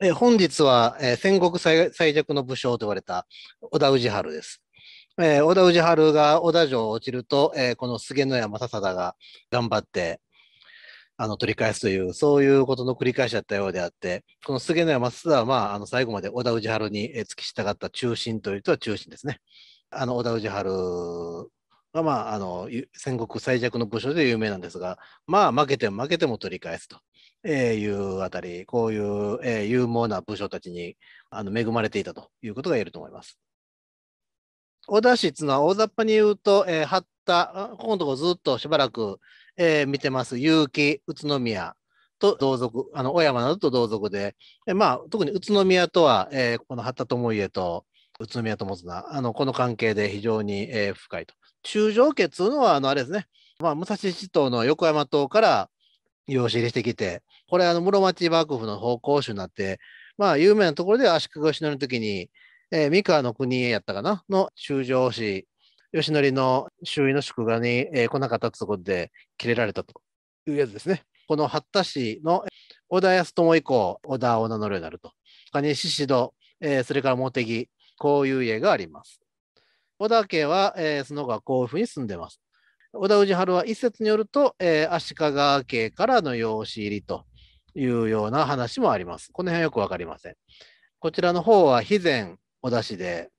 え本日は、え戦国最弱の武将と言われた織田氏春です。えー、織田氏春が織田城を落ちると、えー、この菅野山正貞が頑張って、あの、取り返すという、そういうことの繰り返しだったようであって、この菅野山正貞は、まあ、あの、最後まで織田氏春に付き従った中心というとは中心ですね。あの、織田氏春は、まあ、あの、戦国最弱の武将で有名なんですが、まあ、負けても負けても取り返すと。えー、いうあたり、こういう、えー、有能な武将たちにあの恵まれていたということが言えると思います。小田氏っていうのは大雑把に言うと、えー、八田、ここのとこずっとしばらく、えー、見てます、結城、宇都宮と同族、あの小山などと同族で、えー、まあ、特に宇都宮とは、えー、この八田智家と宇都宮友なあのこの関係で非常に、えー、深いと。中条家っていうのは、あのあれですね、まあ、武蔵地島の横山島から養子入りしてきて、これ、あの、室町幕府の奉公主になって、まあ、有名なところで足利義教の時に、えー、三河の国やったかなの中将氏、義教の周囲の祝賀に、えー、来なかったところで、切れられたというやつですね。この八田氏の織田康友以降、織田を名乗るようになると。他に宍戸、えー、それから茂木、こういう家があります。織田家は、えー、その後はこういうふうに住んでます。織田氏春は一説によると、えー、足利家からの養子入りというような話もあります。この辺はよくわかりません。こちらの方は肥前お出しで、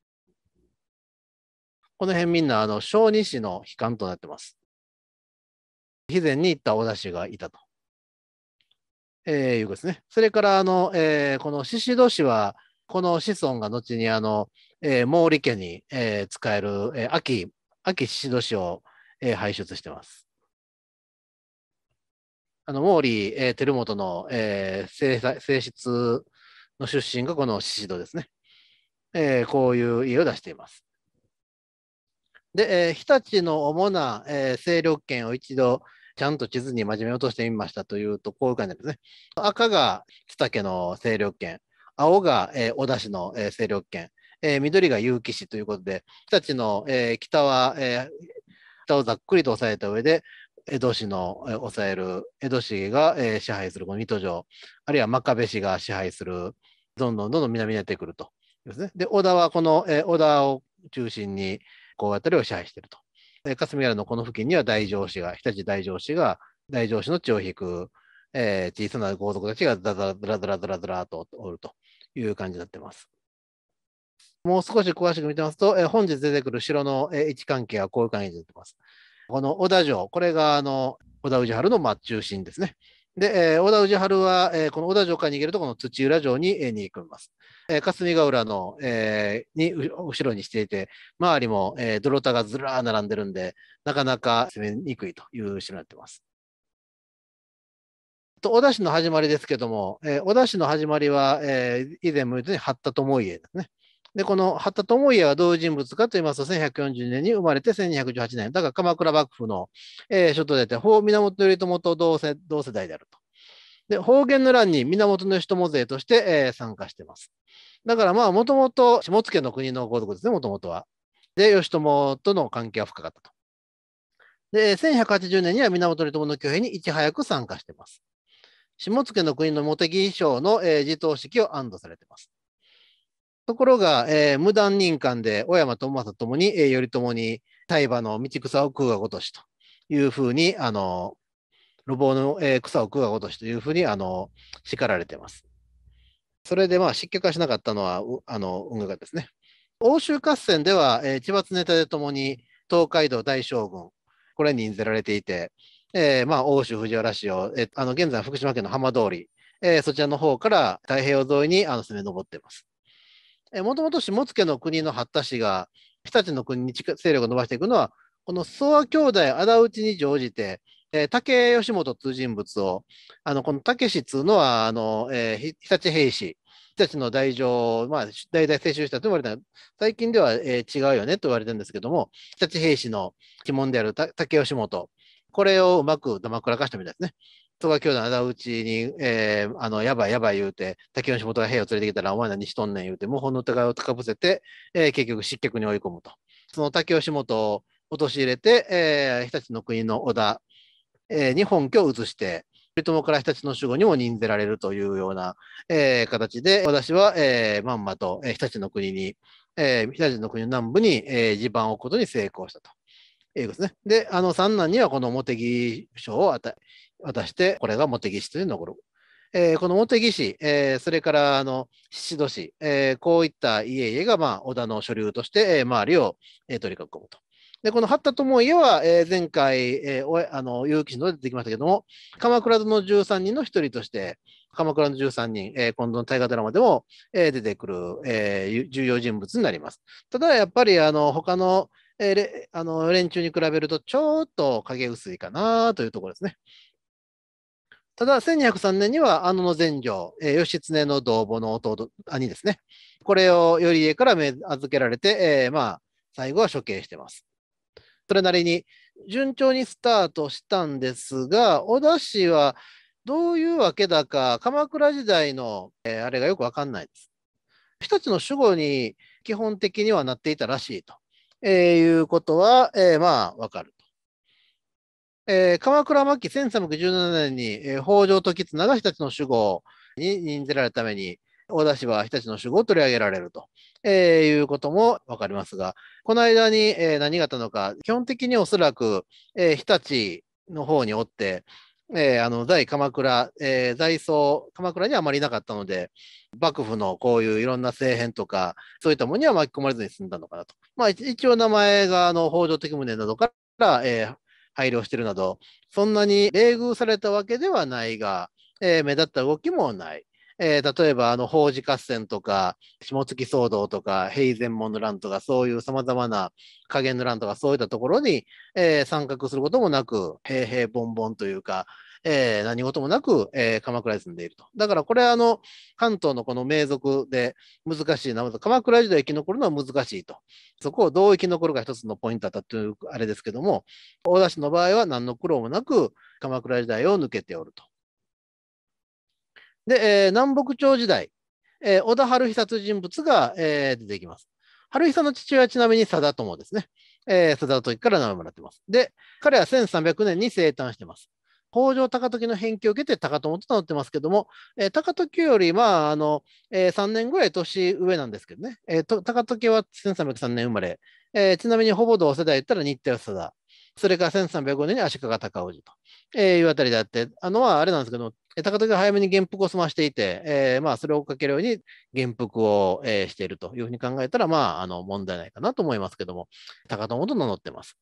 この辺みんなあの小児子の悲観となってます。肥前に行ったお出しがいたと、えー、いうことですね。それからあの、えー、この子戸市は、この子孫が後にあの、えー、毛利家に、えー、使える、えー、秋、秋子戸市を、えー、排出してます。あの、毛利、えー、照元の、えー、性性質の出身がこの宍戸ですね、えー。こういう家を出しています。で、えー、日立の主な、えー、勢力圏を一度、ちゃんと地図に真面目に落としてみましたというと、こういう感じですね。赤が津竹の勢力圏、青が、えー、小田市の、えー、勢力圏、えー、緑が結城市ということで、日立の、えー、北は、えー、北をざっくりと押さえた上で、江戸市の抑える江戸市が、支配するこの水戸城、あるいは真壁市が支配する、どんどんどんどん南に出てくるとですね。で、織田はこの、小織田を中心に、こうあたりを支配していると。霞ヶ浦のこの付近には大城市が、日立大城市が、大城市の地を引く、えー、小さな豪族たちがだらだらだらだらだらとおるという感じになってます。もう少し詳しく見てますと、えー、本日出てくる城の、位置関係はこういう感じになってます。この小田城、これがあの小田氏春のま中心ですね。で、えー、小田氏春は、えー、この小田城から逃げると、この土浦城に、え逃げ込みます。えー、霞ヶ浦の、えー、に後ろにしていて、周りも、えー、泥田がずらー並んでるんで、なかなか攻めにくいという城になってます。と小田氏の始まりですけども、えー、小田氏の始まりは、えー、以前も言ったように八田智家ですね。で、この八田智家はどういう人物かと言いますと、1140年に生まれて1218年、だから鎌倉幕府の、えー、であ法源頼朝と同世同世代であると。で、方言の乱に源義朝勢として、えー、参加してます。だからまあ、もともと下野の国の豪族ですね、もともとは。で、義朝との関係は深かったと。で、1180年には源頼朝の挙兵にいち早く参加してます。下野の国の茂木衣装の、えー、自頭式を安堵されてます。ところが、えー、無断任官で小山智正ともに、えー、頼朝に大馬の道草を食うがごとしというふうに、あの、路傍の、えー、草を食うがごとしというふうに、あの、叱られてます。それで、まあ、失脚はしなかったのは、あの、運河ですね。欧州合戦では、えー、千葉常でともに東海道大将軍、これに任せられていて、えー、まあ、欧州藤原氏を、えー、あの現在福島県の浜通り、えー、そちらの方から太平洋沿いにあの攻め上っています。もともと下野の国の八田氏が日立の国に勢力を伸ばしていくのは、この諏訪兄弟仇討ちに乗じて、えー、竹義元という人物を、あのこの武氏というのはあの、えー、日立兵士、日立の大乗、まあ、代々世襲したと言われた最近では、えー、違うよねと言われてるんですけども、日立兵士の鬼門である竹義元、これをうまく黙らかしたみたいですね。戸川兄弟の仇討ちに、えー、あの、やばいやばい言うて、竹吉本が兵を連れてきたら、お前何しとんねん言うて、謀反の疑いを高ぶせて、えー、結局失脚に追い込むと。その竹吉本を陥れて、えー、日立の国の織田、えー、に本拠を移して、頼朝から日立の守護にも任ぜられるというような、えー、形で、私は、えー、まんまと、えー、日立の国に、えー、日立の国の南部に、えー、地盤を置くことに成功したと。英語ですね。で、あの三男にはこの茂木賞を渡して、これが茂木氏というのをえー、この茂木氏、えー、それからあの宍戸氏、えー、こういった家々が、まあ、織田の所流として、えー、周りを、えー、取り囲むと。でこの八田智家は、えー、前回、えー、あの結城氏の出てきましたけども、鎌倉殿の13人の一人として、鎌倉の13人、えー、今度の大河ドラマでも、えー、出てくる、えー、重要人物になります。ただやっぱりあの他のえー、あの連中に比べるとちょっと影薄いかなというところですね。ただ、1203年には、あの全城、えー、義経の同母の弟、兄ですね。これを頼家から預けられて、えー、まあ、最後は処刑してます。それなりに順調にスタートしたんですが、織田氏はどういうわけだか、鎌倉時代の、えー、あれがよくわかんないです。一つの守護に基本的にはなっていたらしいと。えー、いうことは、えー、まあ、わかると。えー、鎌倉末期1317年に、えー、北条時綱が日立の守護に任せられるために、大田市は日立の守護を取り上げられると、えー、いうこともわかりますが、この間に、えー、何があったのか、基本的におそらく、えー、日立の方におって、えー、あの在鎌倉、えー、在葬、鎌倉にはあまりなかったので、幕府のこういういろんな政変とか、そういったものには巻き込まれずに済んだのかなと。まあ、一応名前があの北条的宗などから、えー、配慮してるなど、そんなに冷遇されたわけではないが、えー、目立った動きもない。えー、例えばあの法事合戦とか下月騒動とか平前門の乱とかそういう様々な加減の乱とかそういったところに、えー、参画することもなく平平ボンというか、えー、何事もなく、えー、鎌倉に住んでいると。だからこれあの関東のこの名族で難しいな鎌倉時代生き残るのは難しいと。そこをどう生き残るか一つのポイントだったというあれですけども大田市の場合は何の苦労もなく鎌倉時代を抜けておると。で、えー、南北朝時代、えー、小田春久という人物が、えー、出てきます。春久の父親はちなみに佐田友ですね。えー、貞時から名前もらってます。で、彼は1300年に生誕してます。北条高時の返記を受けて高友と名乗ってますけども、えー、高時より、まああのえー、3年ぐらい年上なんですけどね、えー、と高時は1303年生まれ、えー、ちなみにほぼ同世代言ったら新田佐田、それから1305年に足利高氏と、えー、いうあたりであって、あのはあれなんですけども、高時が早めに元服を済ましていて、えー、まあ、それを追っかけるように元服を、えー、しているというふうに考えたら、まあ、あの、問題ないかなと思いますけども、高友と名乗ってます。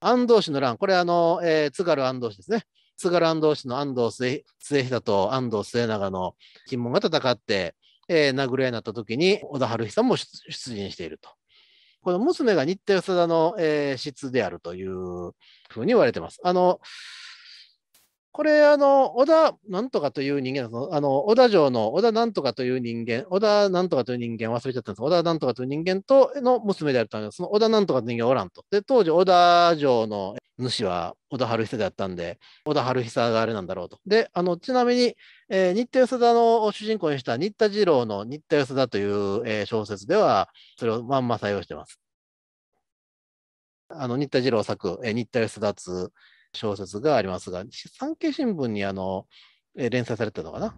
安藤氏の乱、これ、あの、えー、津軽安藤氏ですね。津軽安藤氏の安藤末久と安藤末永の金門が戦って、えー、殴り合いになった時に、小田春久も出陣していると。この娘が新田吉田の、えー、質であるというふうに言われてます。あの、これ、あの、小田なんとかという人間あの、小田城の小田なんとかという人間、小田なんとかという人間忘れちゃったんです小田なんとかという人間との娘であるたその小田なんとかという人間おらんと。で、当時、小田城の主は小田春久であったんで、小田春久があれなんだろうと。で、あの、ちなみに、えー、新田吉田の主人公にした新田二郎の新田吉田という、えー、小説では、それをまんま採用してます。あの、新田二郎作、えー、新田吉田小説がありますが、産経新聞にあの、えー、連載されてたのかな。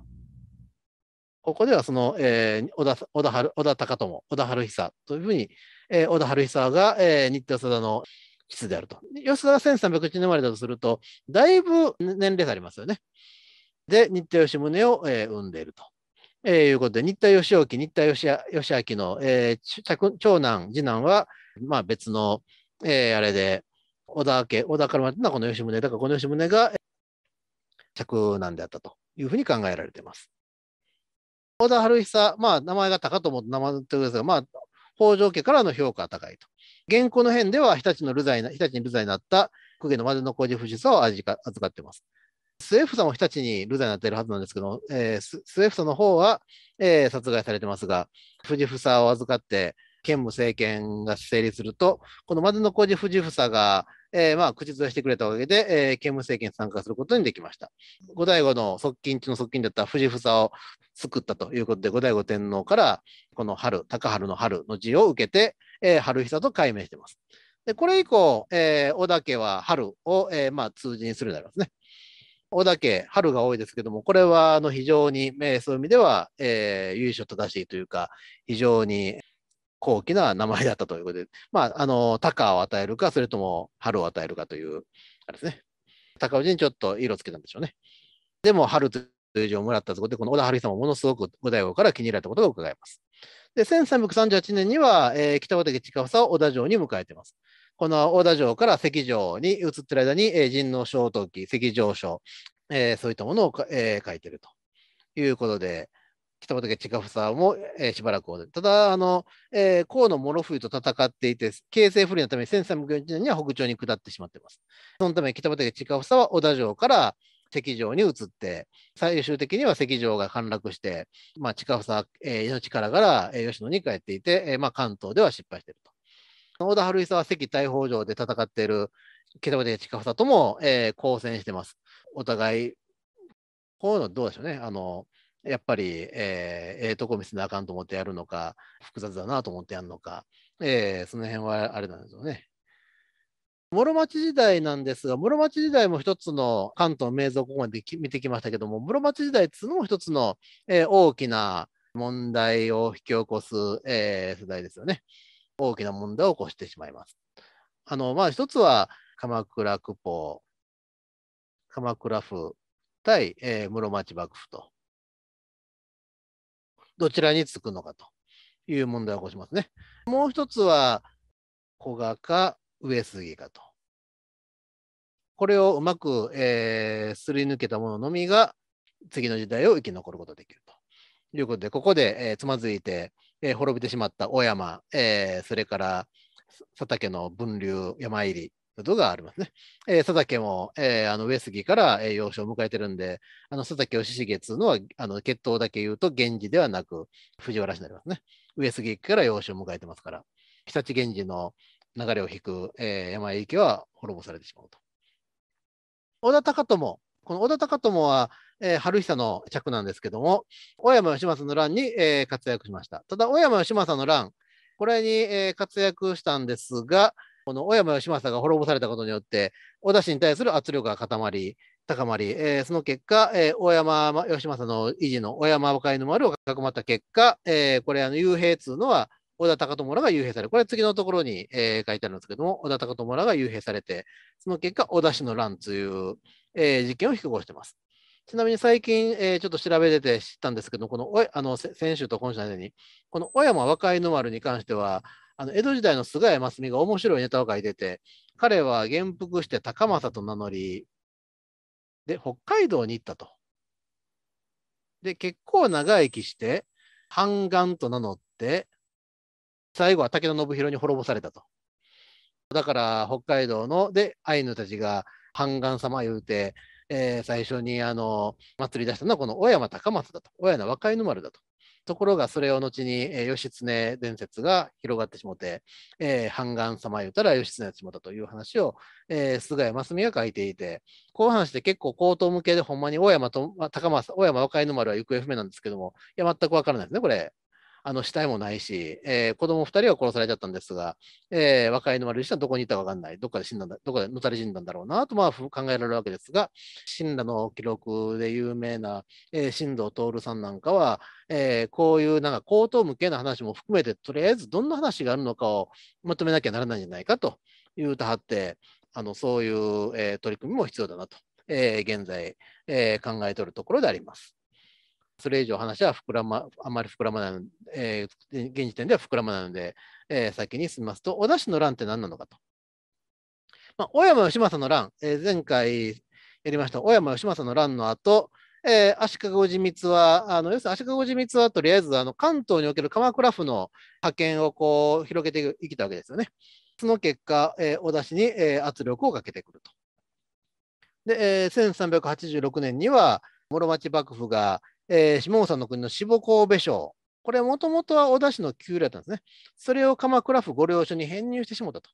ここではその、えー、小田小田春小田隆友、小田春久というふうに、えー、小田春久が、えー、日田佐田の基であると。吉田が1301年生まれだとすると、だいぶ年齢差ありますよね。で、日田吉宗を、えー、生んでいると。えー、いうことで、日田義興、日田義義明の、えー、長男、次男は、まあ、別の、えー、あれで、小田家、小田から生まれのはこの吉宗だから、この吉宗が嫡男であったというふうに考えられています。小田春久、まあ、名前が高友と名前とですが、まあ、北条家からの評価は高いと。現行の辺では日立の流罪な、日立に流罪になった公家の丸の工事不死さを預かっています。末房も日立に流罪になっているはずなんですけど、えー、末房の方は、えー、殺害されてますが、藤房を預かって、兼務政権が成立すると、この丸の小路藤房が、えー、まあ、口添えしてくれたおかげで、えー、兼務政権に参加することにできました。後醍醐の側近中の側近だった藤房を作ったということで、後醍醐天皇から、この春、高春の春の字を受けて、えー、春久と改名しています。で、これ以降、えー、小田家は春を、えー、まあ、通じにするようになりますね。小田家、春が多いですけども、これはあの非常に、えー、そういう意味では、えー、由緒正しいというか、非常に高貴な名前だったということで、まあ、あの、鷹を与えるか、それとも春を与えるかという、あれですね。氏にちょっと色つけたんでしょうね。でも、春という字をもらったところで、この小田春久もものすごく五代王から気に入られたことが伺えます。で、1338年には、えー、北畠近房を小田城に迎えています。この小田城から関城に移ってる間に、神の正陶器、関城書、えー、そういったものを、えー、書いてるということで、北畠千佳房も、えー、しばらくおる。ただ、あの、えー、河野諸冬と戦っていて、形勢不利のため、1341年には北朝に下ってしまっています。そのため、北畠千佳房は小田城から関城に移って、最終的には関城が陥落して、まあ、千佳房、えー、の力から、えー、吉野に帰っていて、えーまあ、関東では失敗していると。小田春久は関大北城で戦っている北畠千佳房とも、えー、交戦してます。お互い、こういうのどうでしょうね。あの、やっぱり、えー、えー、とこ見せなあかんと思ってやるのか、複雑だなと思ってやるのか、えー、その辺はあれなんですよね。室町時代なんですが、室町時代も一つの関東名蔵、ここまで見てきましたけども、室町時代っていうのも一つの、えー、大きな問題を引き起こす、えー、世代ですよね。大きな問題を起こしてしまいます。あの、まあ、一つは鎌倉久保、鎌倉府対、えー、室町幕府と。どちらにつくのかという問題を起こしますね。もう一つは、古賀か上杉かと。これをうまく、えー、すり抜けたもののみが、次の時代を生き残ることができるということで、ここで、えー、つまずいて、えー、滅びてしまった小山、えー、それから佐竹の分流山入り、ことがありますね。えー、佐竹も、えー、あの上杉から、えー、幼少を迎えてるんで、あの佐竹義重っつうのは、あの血統だけ言うと源氏ではなく藤原氏になりますね。上杉から幼少を迎えてますから、常陸源氏の流れを引く、えー、山井池は滅ぼされてしまうと。小田高友、この小田高友は、えー、春久の嫡なんですけども、小山義政の乱に、えー、活躍しました。ただ、小山義政の乱、これに、えー、活躍したんですが、この小山義政が滅ぼされたことによって、小田氏に対する圧力が固まり、高まり、えー、その結果、えー、大山義政の維持の小山若の丸をくまった結果、えー、これ、あの、幽閉つうのは、小田高友らが幽閉される。これ次のところに、えー、書いてあるんですけども、小田高友らが幽閉されて、その結果、小田氏の乱という、えー、事件を引起こしています。ちなみに最近、えー、ちょっと調べてて知ったんですけど、このあの先週と今週の間に、この小山若の丸に関しては、あの江戸時代の菅谷真澄が面白いネタを書いてて、彼は元服して高政と名乗り、で、北海道に行ったと。で、結構長生きして、半岸と名乗って、最後は武田信弘に滅ぼされたと。だから北海道のでアイヌたちが半岸様言うて、えー、最初にあの祭り出したのはこの小山高松だと、小山若犬丸だと。ところがそれを後に、えー、義経伝説が広がってしもて、えー、半岸様言うたら義経やちもたという話を、えー、菅谷真澄が書いていて、こう話して結構高等無けでほんまに大山と、まあ、高松、大山若の丸は行方不明なんですけども、いや、全くわからないですね、これ。あの死体もないし、えー、子供2人は殺されちゃったんですが、えー、若いの丸人はどこにいたか分かんない、どこで死んだんだ、どこでのたれ死んだんだろうなとまあ考えられるわけですが、神羅の記録で有名な、えー、神道徹さんなんかは、えー、こういうなんか高等無形な話も含めて、とりあえずどんな話があるのかをまとめなきゃならないんじゃないかというたはって、あのそういう、えー、取り組みも必要だなと、えー、現在、えー、考えておるところであります。それ以上話は膨らま、あまり膨らまないので、えー、現時点では膨らまないので、えー、先に進みますと、小田しの乱って何なのかと。まあ、小山義政の乱、えー、前回やりました小山義政の乱の後、えー、足利氏光は、あの要するに足利氏光はとりあえずあの関東における鎌倉府の覇権をこう広げていきたわけですよね。その結果、えー、小田氏に、えー、圧力をかけてくると。で、えー、1386年には室町幕府がえー、下総の国の下神戸省。これもともとは小田市の旧料だったんですね。それを鎌倉府御領所に編入してしもたと。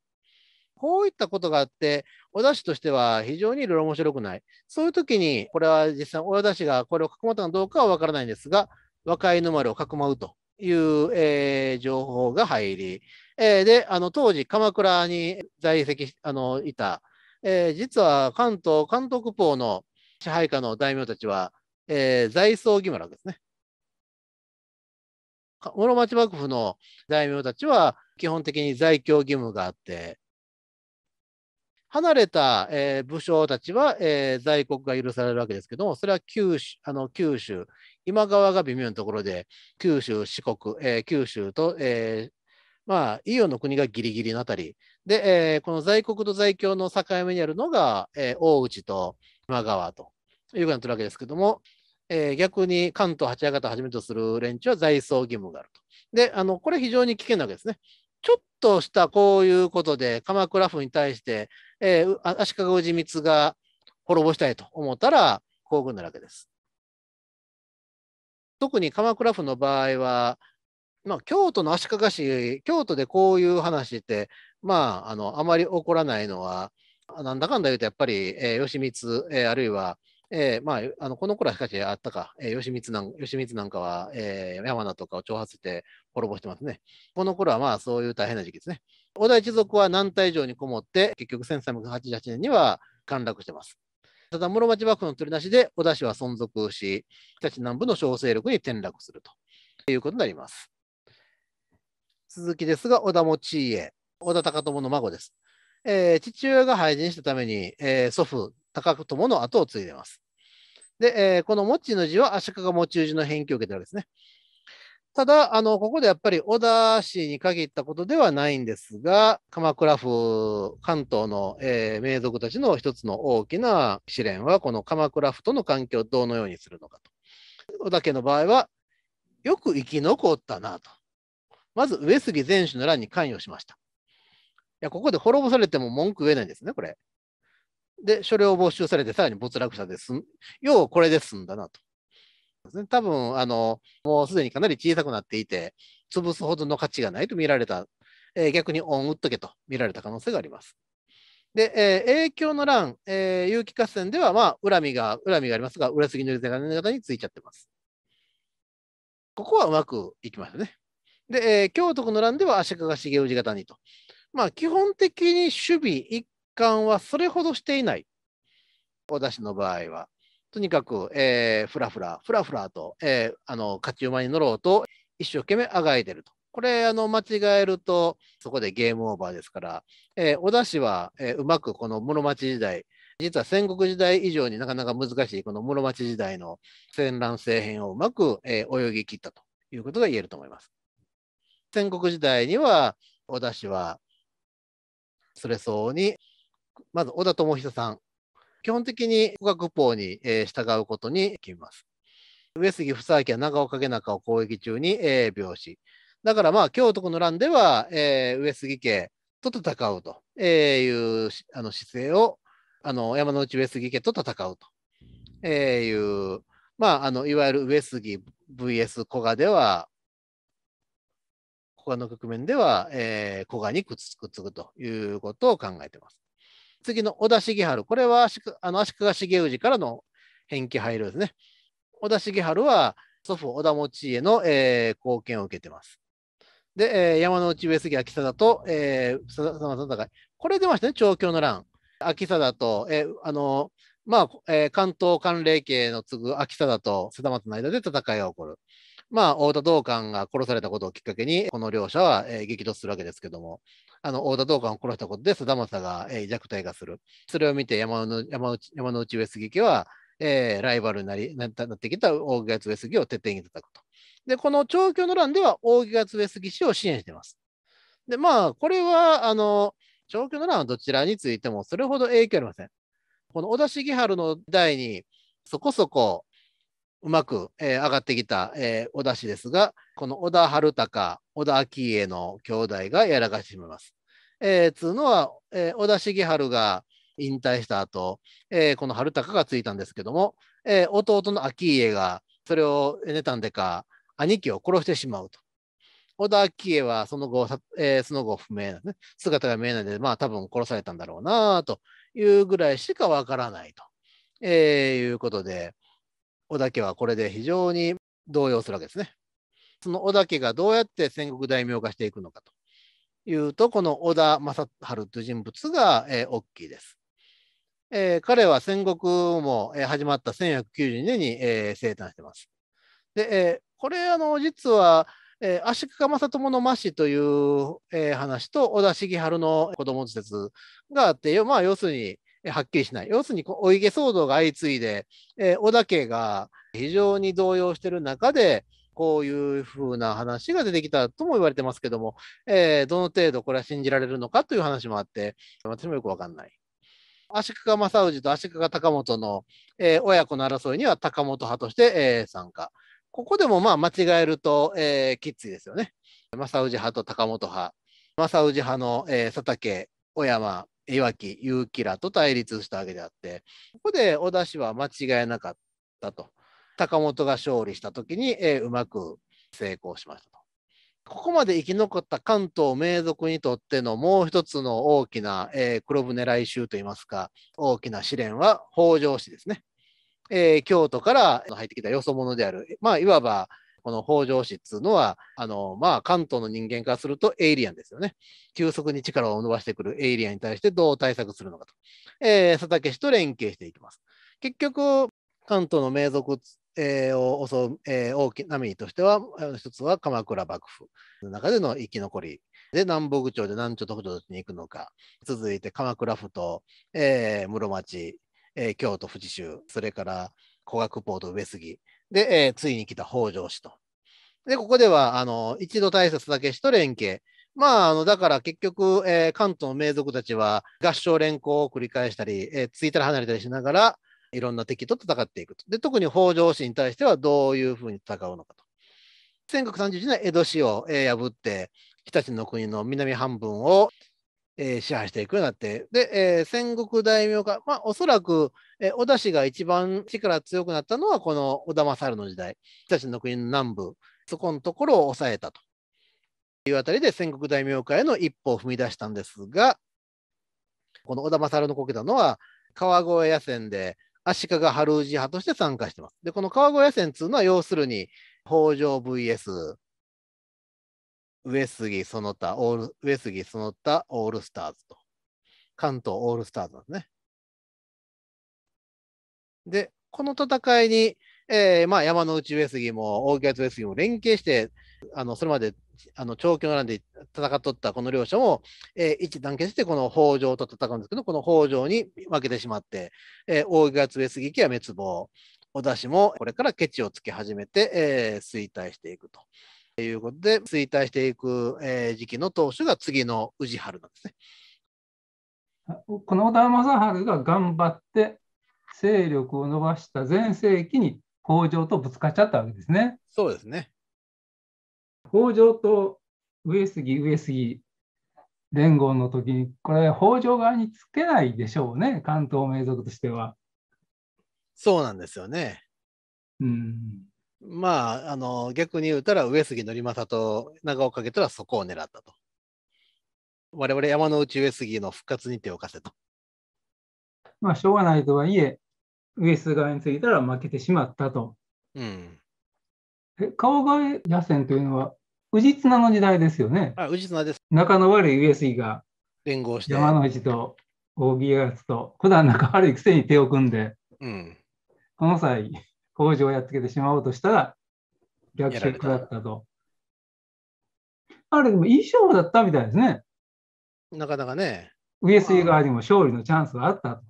こういったことがあって、小田市としては非常にいろいろ面白くない。そういう時に、これは実際小田市がこれをかくまったかどうかはわからないんですが、若の丸をかくまうという、えー、情報が入り、えー、で、あの当時鎌倉に在籍あのいた、えー、実は関東、関東区宝の支配下の大名たちは、えー、財葬義務なわけですね。室町幕府の大名たちは基本的に在京義務があって、離れた、えー、武将たちは、えー、在国が許されるわけですけども、それは九州、あの九州今川が微妙なところで、九州、四国、えー、九州と、えー、まあ、伊予の国がギリギリの辺り。で、えー、この在国と在京の境目にあるのが、えー、大内と今川ということになってるわけですけども、えー、逆に関東八幡をはじめとする連中は在送義務があると。で、あのこれ非常に危険なわけですね。ちょっとしたこういうことで鎌倉府に対して、えー、足利氏光が滅ぼしたいと思ったら、こういうになるわけです。特に鎌倉府の場合は、まあ、京都の足利市、京都でこういう話って、まあ、あのあまり起こらないのは、なんだかんだ言うと、やっぱり、えー、義満、えー、あるいはえー、まあ、あのこの頃はしかしあったか、えー、吉光なん義満なんかは、えー、山名とかを挑発して滅ぼしてますね。この頃はまあそういう大変な時期ですね。織田一族は南太城にこもって、結局1388年には陥落してます。ただ、室町幕府の取り出しで織田氏は存続し、日立南部の小勢力に転落するということになります。続きですが、織田持家、織田高友の孫です。えー、父親が廃人したために、えー、祖父高友の後を継いでます。で、えー、このモッチの字は足利持ち字の変形を受けてるわけですね。ただ、あの、ここでやっぱり小田氏に限ったことではないんですが、鎌倉府、関東の、えー、名族たちの一つの大きな試練は、この鎌倉府との関係をどのようにするのかと。小田家の場合は、よく生き残ったなと。まず、上杉前主の乱に関与しました。いや、ここで滅ぼされても文句言えないんですね、これ。で、それを没収されて、さらに没落者です。要はこれで済んだなと。多分あのもうすでにかなり小さくなっていて、潰すほどの価値がないと見られた、えー、逆にオン打っとけと見られた可能性があります。で、えー、影響の欄、えー、有機合戦では、まあ、恨みが、恨みがありますが、裏杉のりが方についちゃってます。ここはうまくいきましたね。で、えー、京都の欄では足利重氏方にと。まあ、基本的に守備一感はそれほどしていない。私の場合は。とにかく、えー、ふらふら、ふらふらと、えー、あの、勝ち馬に乗ろうと、一生懸命あがいてると。これ、あの、間違えると、そこでゲームオーバーですから、えー、小田氏は、えー、うまくこの室町時代、実は戦国時代以上になかなか難しい、この室町時代の戦乱政変をうまく、えー、泳ぎ切ったということが言えると思います。戦国時代には、お田氏は、それ相応にまず小田智久さん。基本的に国学法に、え従うことに決めます。上杉房明は長岡家中を攻撃中に、え病死。だからまあ、京都の乱では、えー、上杉家と戦うというあの姿勢を、あの山内上杉家と戦うという、まあ、あのいわゆる上杉 VS 古賀では、古賀の局面では、えー、古賀にくっつくということを考えています。次の小田重治、これは足あの足利重氏からの返記配慮ですね。小田重治は祖父小田持家の、えー、貢献を受けてます。で、えー、山内上杉秋貞と、えー、さ戦い。これ出ましたね、長教の乱。秋貞と、えー、あの、まあ、えー、関東関連系の継ぐ秋貞と瀬田松の間で戦いが起こる。まあ、太田道館が殺されたことをきっかけに、この両者は、えー、激突するわけですけども、あの、太田道館を殺したことで、貞政が、えー、弱体化する。それを見て山の、山内、山内上杉家は、えー、ライバルになりなってきた大木上杉を徹底に叩くと。で、この長教の乱では、大木上杉氏を支援しています。で、まあ、これは、あの、長教の乱はどちらについても、それほど影響ありません。この小田重治の代に、そこそこうまく、えー、上がってきた、えー、小田氏ですが、この小田春隆、小田昭恵の兄弟がやらかしめます。えー、つうのは、えー、小田重春が引退した後、えー、この春隆がついたんですけども、えー、弟の昭家がそれを妬んでか兄貴を殺してしまうと。小田昭恵はその後、えー、その後不明なね。姿が見えないので、まあ多分殺されたんだろうなというぐらいしかわからないと、えー、いうことで、織田家はこれで非常に動揺するわけですね。その織田家がどうやって戦国大名化していくのかというと、この織田正治という人物が、えー、大きいです。えー、彼は戦国も、えー、始まった1192年に、えー、生誕してます。で、えー、これあの実は、えー、足利正友の真という、えー、話と織田重治の子供説があって、まあ、要するにはっきりしない。要するに、お家騒動が相次いで、えー、小田家が非常に動揺している中で、こういうふうな話が出てきたとも言われてますけども、えー、どの程度これは信じられるのかという話もあって、私もよくわかんない。足利正氏と足利高本の、えー、親子の争いには高本派として、えー、参加。ここでもまあ間違えると、えー、きついですよね。正氏派と高本派。正氏派の、えー、佐竹、小山、いわき結城らと対立したわけであって、ここで織田氏は間違いなかったと。高本が勝利した時に、えー、うまく成功しましたと。ここまで生き残った関東名族にとってのもう一つの大きな、えー、黒船来襲といいますか、大きな試練は北条氏ですね。えー、京都から入ってきたよそ者である、まあ、いわばこの北条氏っつうのは、あの、まあ、関東の人間からするとエイリアンですよね。急速に力を伸ばしてくるエイリアンに対してどう対策するのかと。えー、佐竹氏と連携していきます。結局、関東の名族えを襲う、えー、大きな波としては、一つは鎌倉幕府の中での生き残り、で、南北朝で南朝特徴に行くのか、続いて鎌倉府と、えー、室町、えー、京都、富士州、それから古学ポート、上杉、で、えー、ついに来た北条氏と。で、ここでは、あの、一度大切だけしと連携。まあ、あの、だから結局、えー、関東の名族たちは合唱連行を繰り返したり、えー、ついたら離れたりしながら、いろんな敵と戦っていくと。で、特に北条氏に対してはどういうふうに戦うのかと。1931年、江戸市を、えー、破って、日立の国の南半分をえー、支配していくようになって、で、えー、戦国大名家。まあ、おそらく、えー、織田氏が一番力強くなったのは、この織田政の時代、日立の国の南部、そこのところを抑えたというあたりで、戦国大名化への一歩を踏み出したんですが、この織田政のこけたのは、川越野戦で、足利春氏派として参加してます。で、この川越野戦っいうのは、要するに、北条 VS 上杉その他オール、上杉その他オールスターズと。関東オールスターズなんですね。で、この戦いに、えー、まあ、山の内上杉も大木上杉も連携して、あのそれまであの長距離なんで戦っとったこの両者も、えー、一致団結してこの北条と戦うんですけど、この北条に負けてしまって、えー、大木上杉家は滅亡、織田氏もこれからケチをつけ始めて、えー、衰退していくと。いうことで、衰退していく、えー、時期の当主が次の宇治春なんですね。この小田正治が頑張って勢力を伸ばした全盛期に北条とぶつかっちゃったわけですね。そうですね。北条と上杉上杉連合の時にこれ北条側につけないでしょうね関東名族としては。そうなんですよね。うん。まあ、あの、逆に言うたら、上杉則政と長岡家とらそこを狙ったと。我々山内上杉の復活に手を貸せと。まあ、しょうがないとはいえ、上杉側についたら負けてしまったと。うん。え、川越野戦というのは、氏綱の時代ですよね。あ、氏綱です。仲の悪い上杉が、連合して。山内と扇谷と、普段仲悪いくせに手を組んで、うん。この際、工条をやってきてしまおうとしたら、逆転だったと。あれでもいい勝負だったみたいですね。なかなかね。上杉側にも勝利のチャンスがあったと。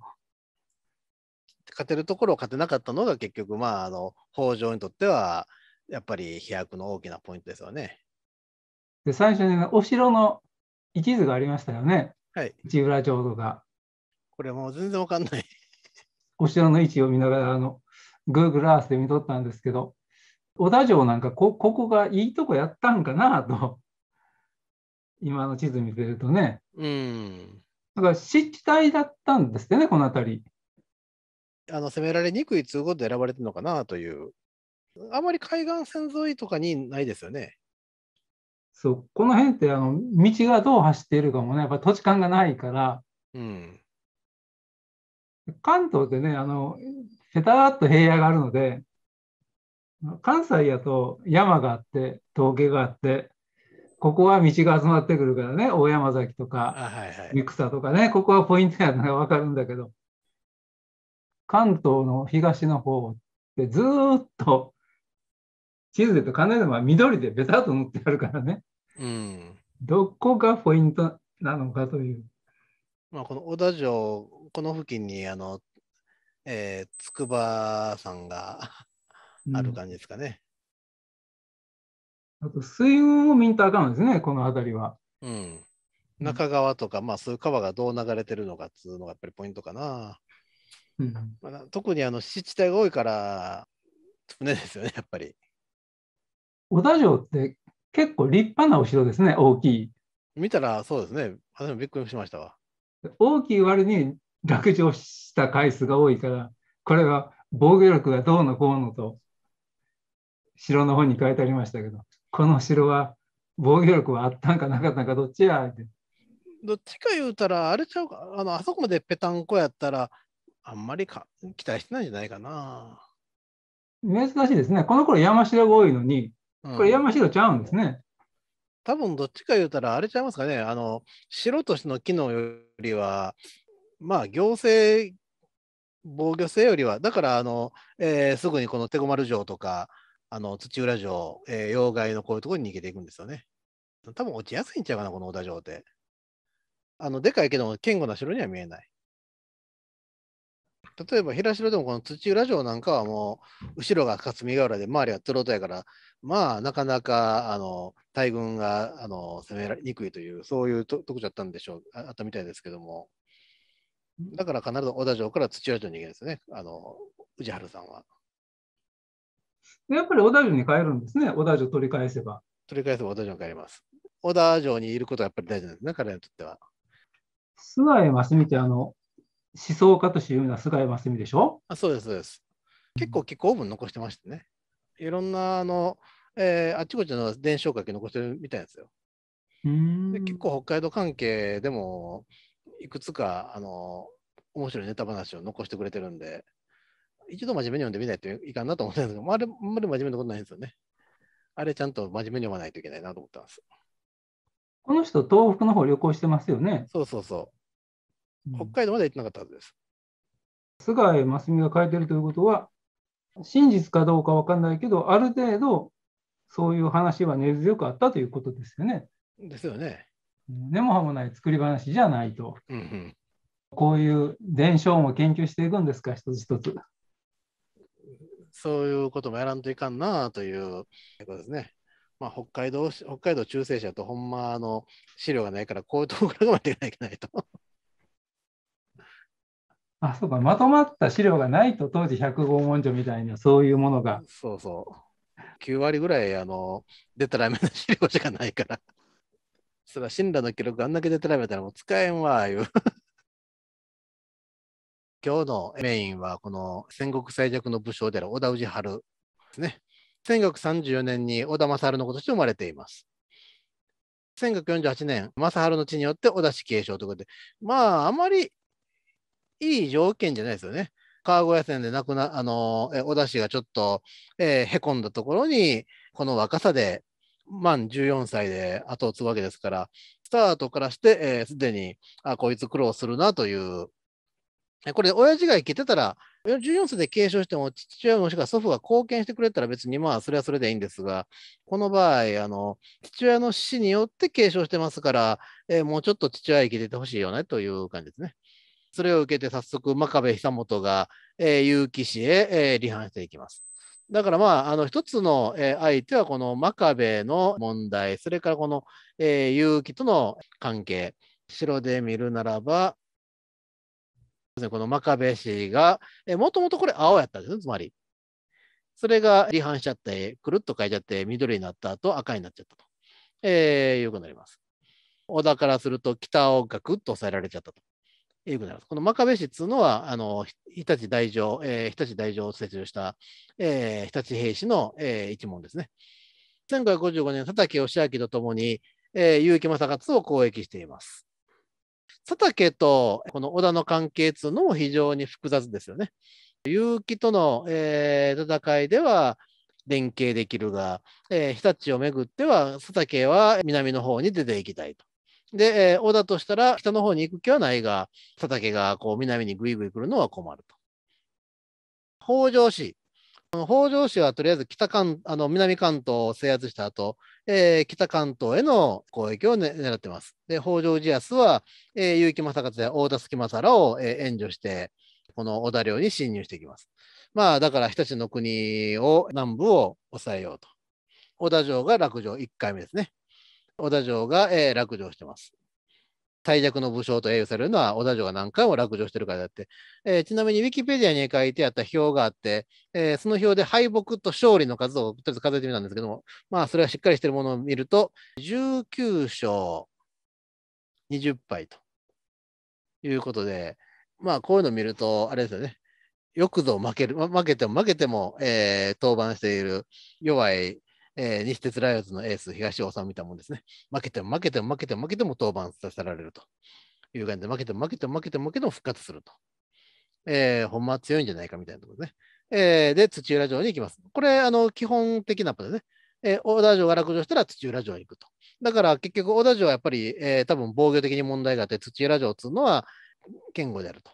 勝てるところを勝てなかったのが結局、まあ、あの北条にとってはやっぱり飛躍の大きなポイントですよね。で最初に、お城の一途がありましたよね、はい、内浦城とか。これもう全然わかんない。お城の位置を見ながらあの Google Earth で見とったんですけど、小田城なんかこ、ここがいいとこやったんかなと、今の地図見てるとね。うん。だから湿地帯だったんですってね、この辺り。あの攻められにくい通行で選ばれてるのかなという、あまり海岸線沿いとかにないですよね。そう、この辺ってあの道がどう走っているかもね、やっぱ土地勘がないから、うん、関東ってね、あのペターっと平野があるので、関西やと山があって、峠があって、ここは道が集まってくるからね、大山崎とか、三草とかね、ここはポイントやのが分かるんだけど、関東の東の方ってずっと地図でと金沢は緑でベタっと塗ってあるからね、うん、どこがポイントなのかという。まあ、この小田城、この付近にあのえー、筑波山がある感じですかね。うん、あと水運を見んとあかんですね、この辺りは。うん。中川とか、まあ、そういう川がどう流れてるのかっていうのがやっぱりポイントかな。うん特にあの湿地帯が多いから、船ですよね、やっぱり。小田城って結構立派なお城ですね、大きい。見たらそうですね、びっくりしましたわ。大きい割に落城した回数が多いから、これは防御力がどうのこうのと、城の方に書いてありましたけど、この城は防御力はあったんかなかったんか、どっちやって。どっちか言うたら、あれちゃうか、あのあそこまでぺたんこやったら、あんまりか期待してないんじゃないかな。珍しいですね。この頃山城が多いのに、これ山城ちゃうんですね。うん多分どっちか言うたらあれちゃいますかねあの城としての機能よりはまあ、行政防御性よりは、だからあの、えー、すぐにこの手駒丸城とか、あの土浦城、えー、妖怪のこういうところに逃げていくんですよね。多分落ちやすいんちゃうかな、この小田城って。あのでかいけども、堅固な城には見えない。例えば、平城でもこの土浦城なんかはもう、後ろが霞ヶ浦で、周りはトロトやから、まあ、なかなかあの大軍があの攻めにくいという、そういうと特徴だったんでしょう、あったみたいですけども。だから必ず小田城から土屋城に行けるんですね、あの宇治原さんは。やっぱり小田城に帰るんですね、小田城取り返せば。取り返せば小田城に帰ります。小田城にいることはやっぱり大事なんですね、彼にとっては。菅井真澄ってあの思想家として有名な菅井真澄でしょあそうです、そうです。結構、結構、オーブン残してましてね。いろんなあの、えー、あっちこっちの伝承書き残してるみたいですよ。で結構、北海道関係でも、いくつか、あの、面白いネタ話を残してくれてるんで、一度真面目に読んでみないといかんなと思ってるんですけど、まあ、あれ、あんまり真面目なことないんですよね。あれ、ちゃんと真面目に読まないといけないなと思ったんです。この人、東北の方旅行してますよね。そうそうそう。北海道まで行ってなかったはずです。うん、菅井真澄が書いてるということは、真実かどうか分かんないけど、ある程度、そういう話は根強くあったということですよね。ですよね。根も葉もない作り話じゃないと、うんうん、こういう伝承も研究していくんですか一つ一つそういうこともやらんといかんなということですね。まあ、北海道、北海道中世者とほんまあの資料がないから、こういうところまでいかないけないと。あ、そうか、まとまった資料がないと、当時百0号文書みたいな、そういうものが。そうそう。9割ぐらい、あの、出たらめな資料しかないから。そら、死んの記録あんだけで調べたらもう使えんわ、いう。今日のメインは、この戦国最弱の武将である織田氏春ですね。1934年に織田正春の子として生まれています。1948年、正春の地によって織田氏継承ということで、まあ、あまりいい条件じゃないですよね。川越線で亡くな、あの、織田氏がちょっと、えー、へこんだところに、この若さで満14歳で後を継ぐわけですから、スタートからして、す、えー、で、に、あ、こいつ苦労するなという、これ、親父が生きてたら、14歳で継承しても、父親もしくは祖父が貢献してくれたら別に、まあ、それはそれでいいんですが、この場合、あの、父親の死によって継承してますから、えー、もうちょっと父親生きててほしいよねという感じですね。それを受けて早速、真壁久本が、えー、結城市へ、えー、離反していきます。だからまあ、あの一つの、え相手はこの真壁の問題、それからこの、えー、結との関係、白で見るならば、この真壁氏が、えもともとこれ青やったんですね、つまり。それが離反しちゃって、くるっと変えちゃって、緑になった後赤になっちゃったと、えー、いうことになります。小田からすると北をガクッと抑えられちゃったと。英語になります。この真壁市っていうのは、あの日立大乗、えー、日立大乗を設立した、えー、日立兵士の、えー、一門ですね。1555年、佐竹義明とともに、えー、結城正勝を攻撃しています。佐竹とこの織田の関係っていうのも非常に複雑ですよね。結城との、えー、戦いでは連携できるが、えー、日立をめぐっては佐竹は南の方に出ていきたいと。で、えー、小田としたら北の方に行く気はないが、佐竹がこう南にぐいぐい来るのは困ると。北条氏。北条氏はとりあえず北関あの南関東を制圧した後、えー、北関東への攻撃を、ね、狙ってます。で、北条氏康は、えー、結城正勝や大田杉政を、えー、援助して、この小田領に侵入していきます。まあ、だから日立の国を、南部を抑えようと。小田城が落城1回目ですね。織田城が、えー、落城してます。大弱の武将と英雄されるのは織田城が何回も落城してるからだって、えー、ちなみにウィキペディアに書いてあった表があって、えー、その表で敗北と勝利の数をとりあえず数えてみたんですけども、まあそれはしっかりしてるものを見ると、19勝20敗ということで、まあこういうのを見ると、あれですよね、よくぞ負ける、負けても負けても、えー、登板している弱いえー、西鉄ライオンズのエース、東尾さん見たもんですね。負けても負けても負けても負けても登板させられるという感じで、負けても負けても負けても負けても復活すると。えー、ほんま強いんじゃないかみたいなところですね。えー、で、土浦城に行きます。これ、あの、基本的なことですね。えー、小田城が落城したら土浦城に行くと。だから結局、小田城はやっぱり、えー、多分防御的に問題があって、土浦城っていうのは堅固であると。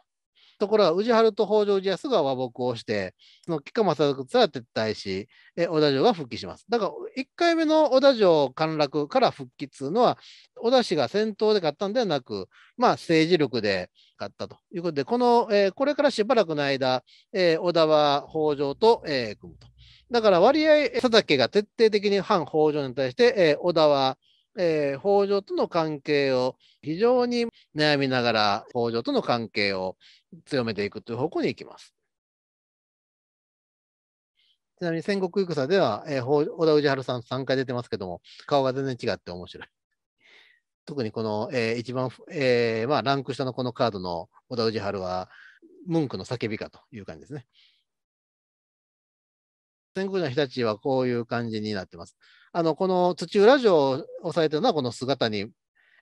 ところが宇治原と北条氏康が和睦をして、その菊正勝は撤退し、小織田城が復帰します。だから1回目の織田城陥落から復帰というのは、織田氏が戦闘で勝ったのではなく、まあ、政治力で勝ったということで、この、えー、これからしばらくの間、えー、織田は北条と、えー、組むと。だから割合、佐竹が徹底的に反北条に対して、えー、小田はえー、北条との関係を非常に悩みながら北条との関係を強めていくという方向に行きます。ちなみに戦国戦では、えー、小田氏春さん3回出てますけども、顔が全然違って面白い。特にこの、えー、一番、えーまあ、ランク下のこのカードの小田氏春は、文句の叫びかという感じですね。戦国の日立はこういう感じになってます。あの、この土浦城を押さえてるのは、この姿に、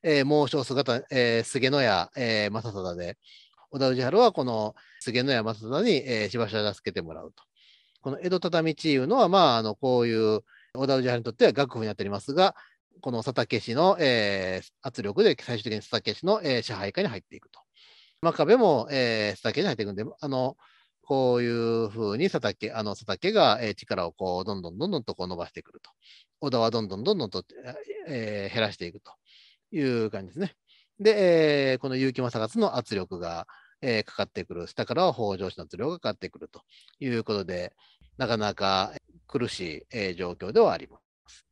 えー、猛将姿、えー、菅野家、えー、正貞で、小田氏春はこの菅野家正貞に、えー、しばしば助けてもらうと。この江戸畳地いうのは、まあ、あの、こういう小田氏春にとっては楽譜になっておりますが、この佐竹氏の、えー、圧力で最終的に佐竹氏の、えー、支配下に入っていくと。真壁も、えー、佐竹に入っていくんで、あの、こういうふうに佐竹あの佐竹が力をこうどんどんどんどんとこう伸ばしてくると。小田はどんどんどんどんと、えー、減らしていくという感じですね。で、えー、この結城正勝の圧力が、えー、かかってくる、下からは北条氏の圧力がかかってくるということで、なかなか苦しい、えー、状況ではあります。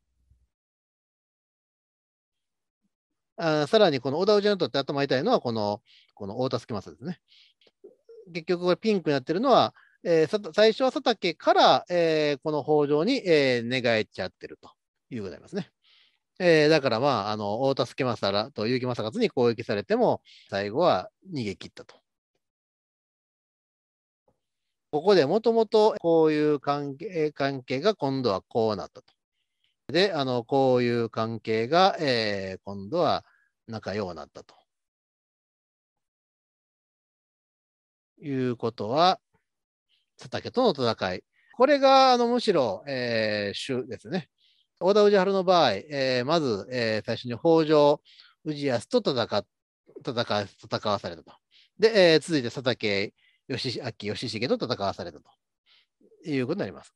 あさらに、この小田氏にとって頭痛いのはこの、この大田助政ですね。結局これピンクになってるのは、えー、最初は佐竹から、えー、この北条に、えー、寝返っちゃってるというございますね。えー、だからまあ、あの、大助政と結城正勝に攻撃されても、最後は逃げ切ったと。ここでもともとこういう関係関係が今度はこうなったと。で、あのこういう関係が、えー、今度は仲良くなったと。いうことは、佐竹との戦い。これが、あの、むしろ、えー、主ですね。小田氏春の場合、えー、まず、えー、最初に北条氏康と戦戦戦わされたと。で、えー、続いて佐竹義明義重と戦わされたということになります。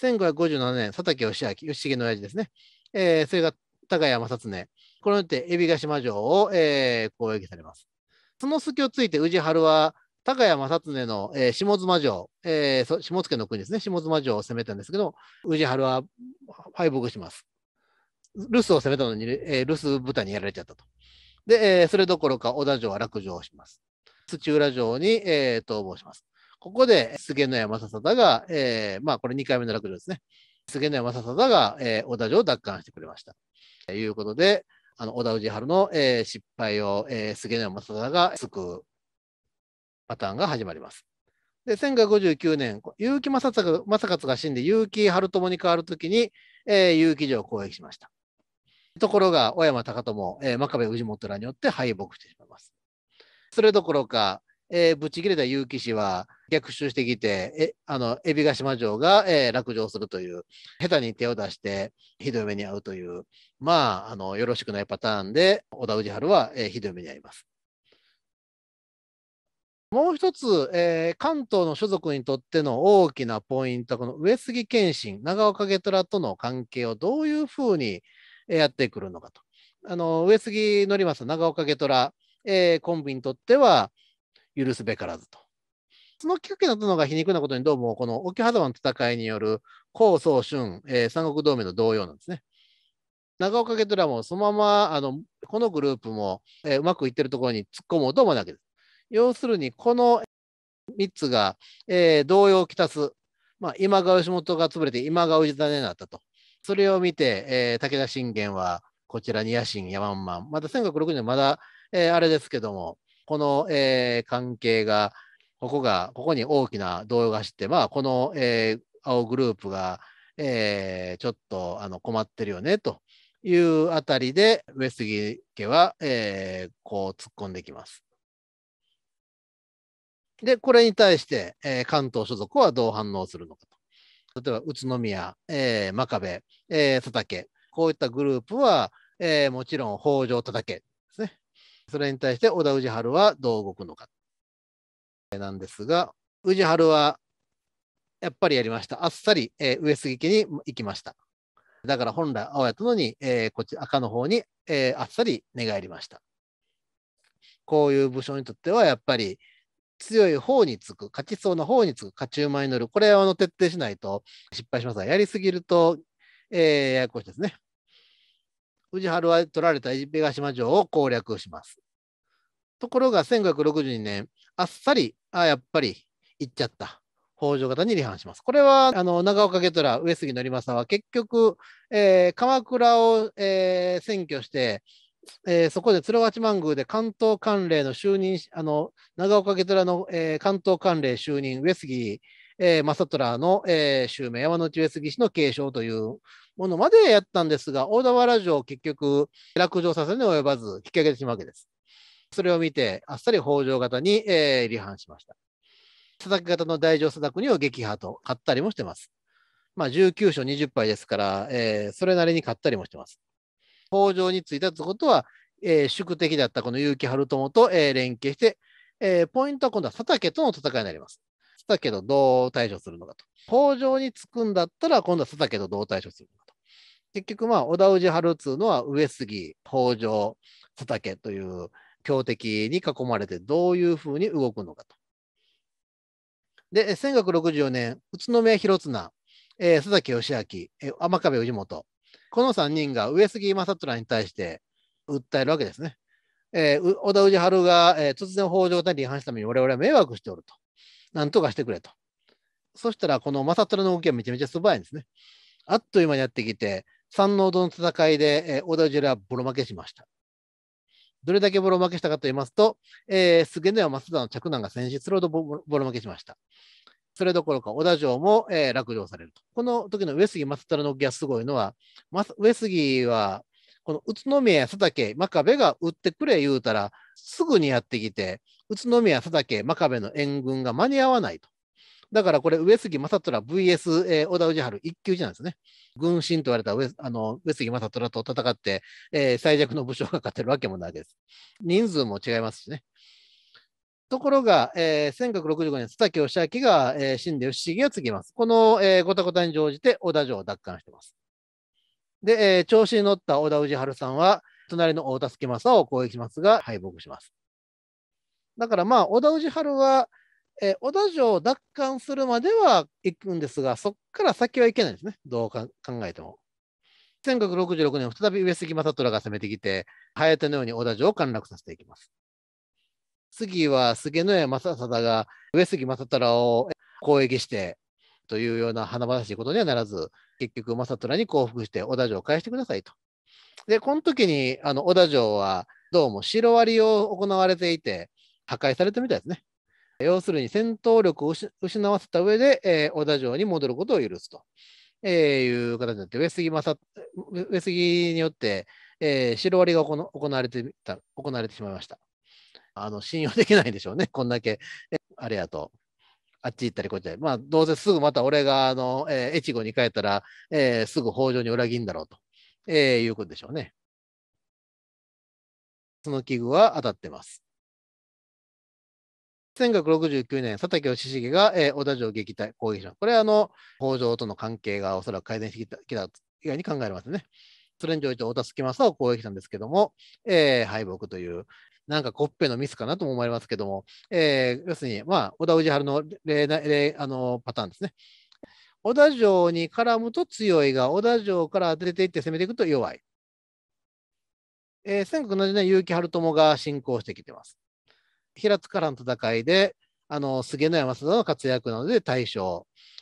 1557年、佐竹義明、義重の親父ですね。えー、それが高山薩寧。これによって、海老ヶ島城を、えー、攻撃されます。その隙をついて、氏春は、高山正恒の、えー、下妻城、えー、下野の国ですね、下妻城を攻めたんですけど、宇治原は敗北します。留守を攻めたのに、えー、留守部隊にやられちゃったと。で、えー、それどころか小田城は落城します。土浦城に、えー、逃亡します。ここで菅野山正田が、えー、まあこれ2回目の落城ですね。菅野山正田が、えー、田城を奪還してくれました。ということで、あの小田氏春の、えー、失敗を、えー、菅野正田が救うパターンが始まります。で、1959年、結城正勝が死んで結城春友に変わるときに、えー、結城城を攻撃しました。ところが、小山高友、えー、真壁氏元らによって敗北してしまいます。それどころか、えー、ぶち切れた結城氏は逆襲してきて、えあの、海老ヶ島城が、えー、落城するという、下手に手を出して、ひどい目に遭うという、まあ、あの、よろしくないパターンで、小田氏春は、えー、ひどい目に遭います。もう一つ、えー、関東の所属にとっての大きなポイントは、この上杉謙信、長岡下虎との関係をどういうふうにやってくるのかと。あの上杉則政、長岡下虎、えー、コンビにとっては許すべからずと。そのきっかけになったのが皮肉なことに、どうもこの沖狭間の戦いによる江宗春、えー、三国同盟の同様なんですね。長岡家虎もそのままあのこのグループも、えー、うまくいってるところに突っ込もうと思うわけです。要するに、この3つが、えー、をきたす。まあ、今川義元が潰れて今川氏真になったと。それを見て、えー、武田信玄はこちらに野心山んまた1560年まだ、えー、あれですけども、この、えー、関係が、ここが、ここに大きな動揺が走って、まあ、この、えー、青グループが、えー、ちょっとあの困ってるよねというあたりで、上杉家は、えー、こう突っ込んできます。で、これに対して、えー、関東所属はどう反応するのかと。例えば、宇都宮、えー、真壁、えー、佐竹、こういったグループは、えー、もちろん北条叩けですね。それに対して織田氏春はどう動くのか。なんですが、氏春はやっぱりやりました。あっさり、えー、上杉家に行きました。だから本来青やったのに、えー、こっち赤の方に、えー、あっさり寝返りました。こういう武将にとってはやっぱり、強い方につく、勝ちそうな方につく勝ち馬に乗る。これを徹底しないと失敗しますが、やりすぎると、えー、ややこしいですね。治春は取られた江部ヶ島城を攻略します。ところが1562年、あっさり、あやっぱり行っちゃった。北条方に離反します。これは、あの、長岡家虎、上杉則政は結局、えー、鎌倉を、えー、占拠して、えー、そこで鶴八幡宮で関東関連の就任、あの長岡家寺の、えー、関東関連就任、上杉、えー、正虎の、えー、襲名、山内上杉氏の継承というものまでやったんですが、大田原城を結局、落城させに及ばず、引き上げてしまうわけです。それを見て、あっさり北条方に、えー、離反しました。佐々木型の大城佐々には撃破と買ったりもしてます。まあ、19勝20敗ですから、えー、それなりに勝ったりもしてます。北条についたということは、えー、宿敵だったこの結城春友と、えー、連携して、えー、ポイントは今度は佐竹との戦いになります。佐竹とどう対処するのかと。北条につくんだったら、今度は佐竹とどう対処するのかと。結局、まあ、小田氏春っつうのは上杉、北条、佐竹という強敵に囲まれてどういうふうに動くのかと。で、1564年、宇都宮広綱、えー、佐竹義明、えー、天壁氏元、この3人が上杉正虎に対して訴えるわけですね。えー、小田氏春が、えー、突然北条隊に違反したために我々は迷惑しておると。なんとかしてくれと。そしたら、この正虎の動きはめちゃめちゃ素早いんですね。あっという間にやってきて、三王との戦いで、えー、小田氏はボロ負けしました。どれだけボロ負けしたかと言いますと、えー、菅根は正虎の嫡男が戦死するほどボロ負けしました。それどころか織田城も、えー、落城されると。この時の上杉政太郎の動きがすごいのは、ま、上杉は、この宇都宮佐竹、真壁が撃ってくれ言うたら、すぐにやってきて、宇都宮、佐竹、真壁の援軍が間に合わないと。だからこれ、上杉正虎 VS、え田氏春一級じゃないですね。軍神と言われた上あの上杉正虎と戦って、えー、最弱の武将が勝てるわけもないです。人数も違いますしね。ところが、えー、1965年、津竹義明が、えー、死んで吉重を継ぎます。この、えー、ごたごたに乗じて織田城を奪還しています。で、えー、調子に乗った織田氏春さんは、隣の大田助政を攻撃しますが、敗北します。だからまあ、織田氏春は、えー、織田城を奪還するまでは行くんですが、そこから先はいけないんですね。どう考えても。1966年、再び上杉政虎が攻めてきて、早手のように織田城を陥落させていきます。次は菅野屋正貞が上杉正虎を攻撃してというような華々しいことにはならず、結局正虎に降伏して織田城を返してくださいと。で、この時にあの織田城はどうも城割りを行われていて、破壊されたみたいですね。要するに戦闘力を失わせた上で、えー、織田城に戻ることを許すと、えー、いう形になって、上杉上杉によって、えー、城割りが行われて行われてしまいました。あの信用できないでしょうね、こんだけ、あれやと。あっち行ったりこっち行ったり。まあ、どうせすぐまた俺が、あの、えー、越後に帰ったら、えー、すぐ北条に裏切るんだろうと、えー、いうことでしょうね。その器具は当たってます。1969年、佐竹義重が、えー、小田城撃退、攻撃者。これは、あの、北条との関係がおそらく改善してきた、きた以外に考えられますね。それに上一小田助正を攻撃したんですけども、えー、敗北という、なんかコッペのミスかなとも思われますけども、えー、要するに、まあ、小田氏春の例例あのパターンですね。小田城に絡むと強いが、小田城から出ていって攻めていくと弱い。えー、戦国の時代、結城春友が進行してきてます。平塚らの戦いで、あの、菅野山貞の活躍なので大勝。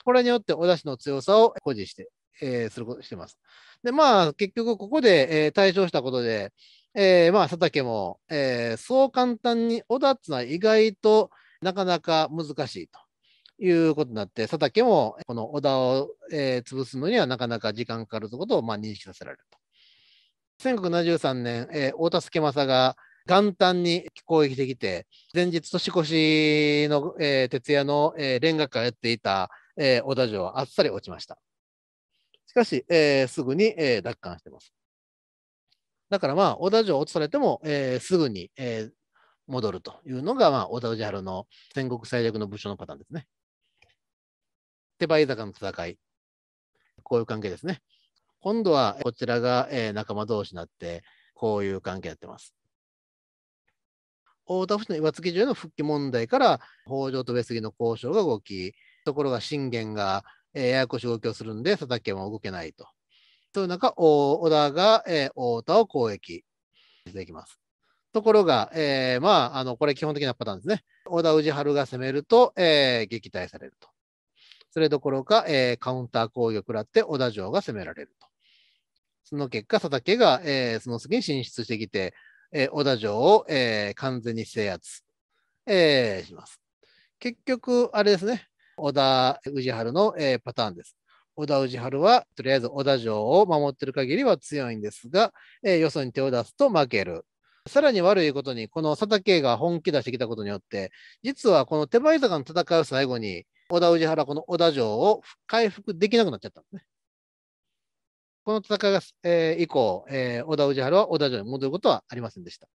これによって小田氏の強さを誇示して、えー、することしてます。で、まあ、結局ここで、えー、大勝したことで、えー、まあ、佐竹も、えー、そう簡単に小田ってのは意外となかなか難しいということになって、佐竹もこの小田を、えー、潰すのにはなかなか時間かかるということを、まあ、認識させられると。1973年、えー、田助政が元旦に攻撃できて、前日年越しの、えー、徹夜の、えー、連絡会をやっていた、えー、小田城はあっさり落ちました。しかし、えー、すぐに、えー、奪還してます。だからまあ、小田城を落とされても、えー、すぐに、えー、戻るというのが、まあ、小田氏春の戦国最弱の武将のパターンですね。手羽坂の戦い。こういう関係ですね。今度はこちらが、えー、仲間同士になって、こういう関係やってます。大田府市の岩槻城への復帰問題から、北条と上杉の交渉が動き、ところが信玄が、えー、ややこしい動きをするんで、佐竹も動けないと。という中、織田が、えー、太田を攻撃できます。ところが、えー、まあ、あの、これ基本的なパターンですね。織田氏春が攻めると、えー、撃退されると。それどころか、えー、カウンター攻撃を食らって織田城が攻められると。その結果、佐竹が、えー、その次に進出してきて、えー、織田城を、えー、完全に制圧、えー、します。結局、あれですね。織田氏春の、えー、パターンです。織田氏春は、とりあえず織田城を守ってる限りは強いんですが、えー、よそに手を出すと負ける。さらに悪いことに、この佐竹が本気出してきたことによって、実はこの手前坂の戦いを最後に、織田氏原、この織田城を回復できなくなっちゃったんですね。この戦いが、えー、以降、えー、織田氏原は織田城に戻ることはありませんでした。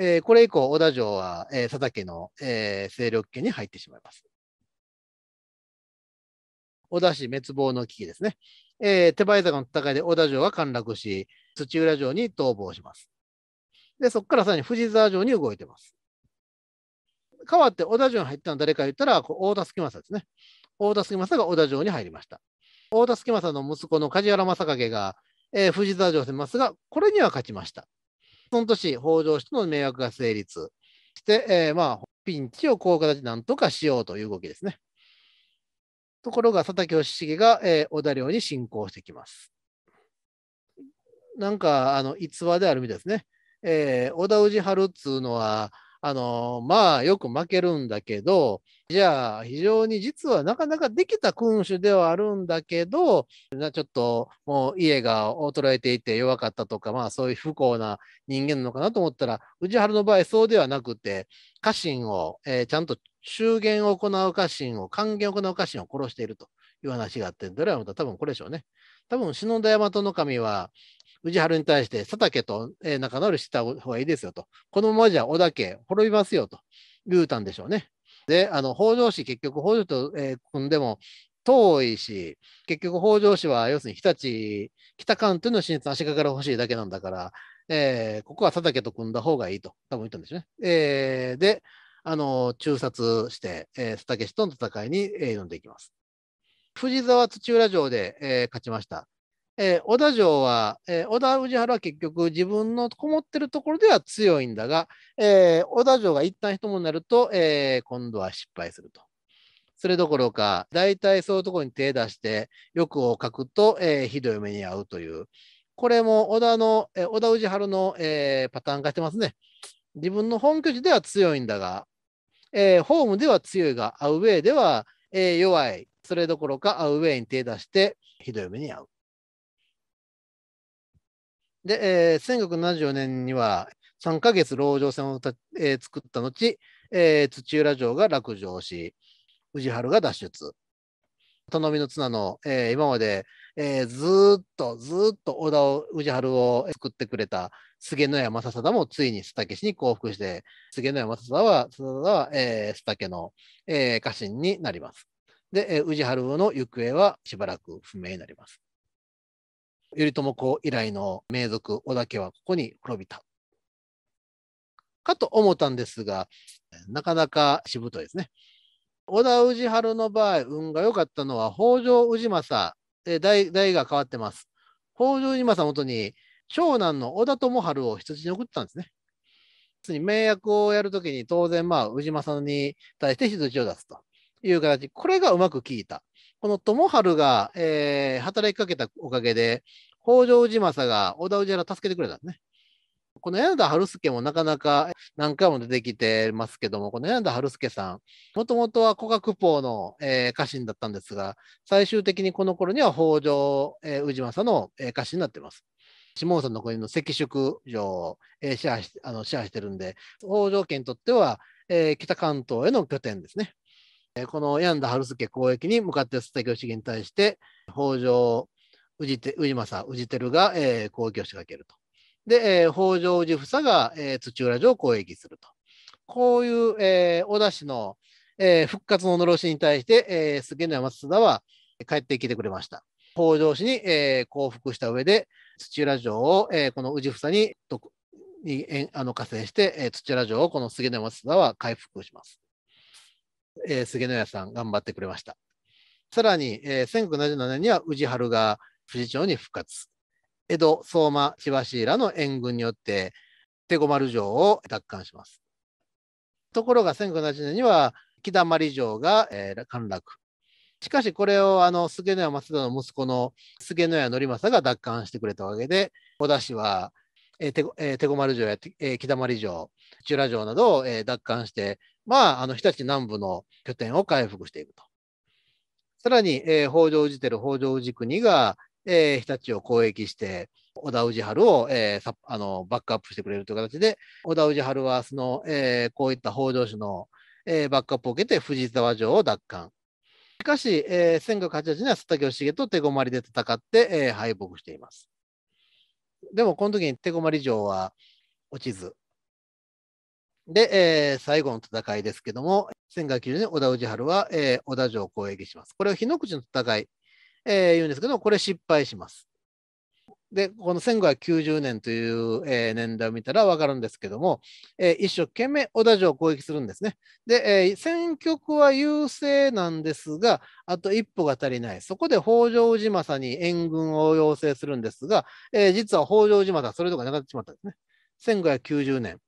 えー、これ以降、織田城は、えー、佐竹の、えー、勢力圏に入ってしまいます。織田氏滅亡の危機ですね。えー、手羽坂の戦いで織田城は陥落し、土浦城に逃亡します。で、そこからさらに藤沢城に動いてます。代わって織田城に入ったのは誰か言ったら、大田杉政ですね。大田杉政が織田城に入りました。大田杉政の息子の梶原正景が、えー、藤沢城を攻めますが、これには勝ちました。その年、北条氏との迷惑が成立して、えー、まあ、ピンチをこういう形でなんとかしようという動きですね。ところが佐竹義重が、えー、小田領に侵攻してきます。なんか、あの、逸話であるみたいですね。えー、小田氏春っつうのは、あの、まあ、よく負けるんだけど、じゃあ、非常に実はなかなかできた君主ではあるんだけど、ちょっともう家が衰えていて弱かったとか、まあ、そういう不幸な人間なのかなと思ったら、宇治原の場合、そうではなくて、家臣を、えー、ちゃんと祝言を行う家臣を、還元を行う家臣を殺しているという話があって、ドラマまた多分これでしょうね。多分、篠田大和の神は、宇治原に対して、佐竹と仲直りした方がいいですよと。このままじゃ織田家滅びますよと言うたんでしょうね。で、あの、北条氏、結局北条と、えー、組んでも遠いし、結局北条氏は要するに日立、北関東の進出足掛から欲しいだけなんだから、えー、ここは佐竹と組んだ方がいいと、多分言ったんですね。えー、で、あの、中殺して、えー、佐竹氏との戦いに、え挑んでいきます。藤沢土浦城で、えー、勝ちました。えー、小田城は、えー、小田氏原は結局自分のこもってるところでは強いんだが、えー、小田城が一旦一もになると、え今度は失敗すると。それどころか、大体そういうところに手出して、欲を書くと、えひどい目に遭うという、これも小田の、え小田氏原の、えパターン化してますね。自分の本拠地では強いんだが、えホームでは強いが、アウェイでは、え弱い、それどころかアウェイに手出して、ひどい目に遭う。で、えー、1974年には3ヶ月籠城戦を、えー、作った後、えー、土浦城が落城し、氏治が脱出。頼みの綱の、えー、今まで、えー、ずっとずっと織田を氏春を作ってくれた菅野山正貞もついに須竹氏に降伏して、菅野山正貞は正貞は、えー、須竹の、えー、家臣になります。で、氏、えー、治の行方はしばらく不明になります。頼朝公以来の名族織田家はここに滅びた。かと思ったんですが、なかなかしぶといですね。織田氏春の場合、運が良かったのは北条氏政、え代代が変わってます。北条氏政元に長男の織田智春を人質に送ったんですね。に名役をやるときに当然、まあ、氏政に対して羊を出すという形、これがうまく効いた。この友春が、えー、働きかけたおかげで、北条氏政が小田氏原助けてくれたんですね。この柳田春介もなかなか何回も出てきてますけども、この柳田春介さん、もともとは古学法の、えー、家臣だったんですが、最終的にこの頃には北条、えー、政の、えー、家臣になってます。下さんの国の赤宿城を、えー、支配しあのェアしてるんで、北条家にとっては、えー、北関東への拠点ですね。この病んだ春助交易に向かって作業主義に対して、北条氏手氏政氏輝が、えー、攻撃を仕掛けると。で、えー、北条氏房が、えー、土浦城を攻撃すると。こういう、えー、小田氏の、えー、復活の呪しに対して、えー、菅野松田は帰ってきてくれました。北条氏に、えー、降伏した上で、土浦城を、えー、この氏房ににあの加勢して、えー、土浦城をこの菅野松田は回復します。えー、菅野屋さん頑張ってくれました。さらに、えー、1977年には宇治春が富士町に復活。江戸、相馬、千葉市らの援軍によって手駒丸城を奪還します。ところが1970年には北だま城が、えー、陥落。しかしこれをあの菅野屋松田の息子の菅野屋則政が奪還してくれたわけで、小田氏は、えー、手えー、手駒丸城や、えー、木だまり城、中羅城などを、えー、奪還してまあ、あの、日立南部の拠点を回復していくと。さらに、えー、北条氏輝、北条氏国が、えー、日立を攻撃して、小田氏春を、えー、あのバックアップしてくれるという形で、小田氏春はその、えー、こういった北条氏の、えー、バックアップを受けて藤沢城を奪還。しかし、えー、1 5 8 8年は佐竹義重と手駒まりで戦って、えー、敗北しています。でも、この時に手駒まり城は落ちず、で、えー、最後の戦いですけども、1990年、織田氏春は、えー、織田城を攻撃します。これを日の口の戦い、えー、言うんですけども、これ失敗します。で、この1590年という、えー、年代を見たら分かるんですけども、えー、一生懸命織田城を攻撃するんですね。で、えー、戦局は優勢なんですが、あと一歩が足りない。そこで北条氏政に援軍を要請するんですが、えー、実は北条氏政はそれとかなくなってしまったんですね。1590年。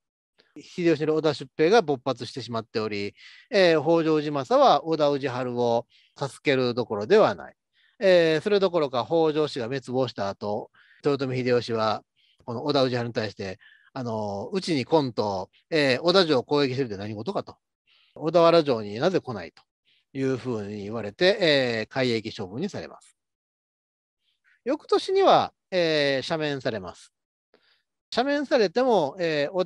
秀吉の織田出兵が勃発してしまっており、えー、北条氏政は織田氏春を助けるどころではない。えー、それどころか北条氏が滅亡した後、豊臣秀吉はこの織田氏春に対して、あのうちに来んと、えー、織田城を攻撃するって何事かと。小田原城になぜ来ないというふうに言われて、えー、海役処分にされます。翌年には、えー、赦免されます。赦免されても、えー、織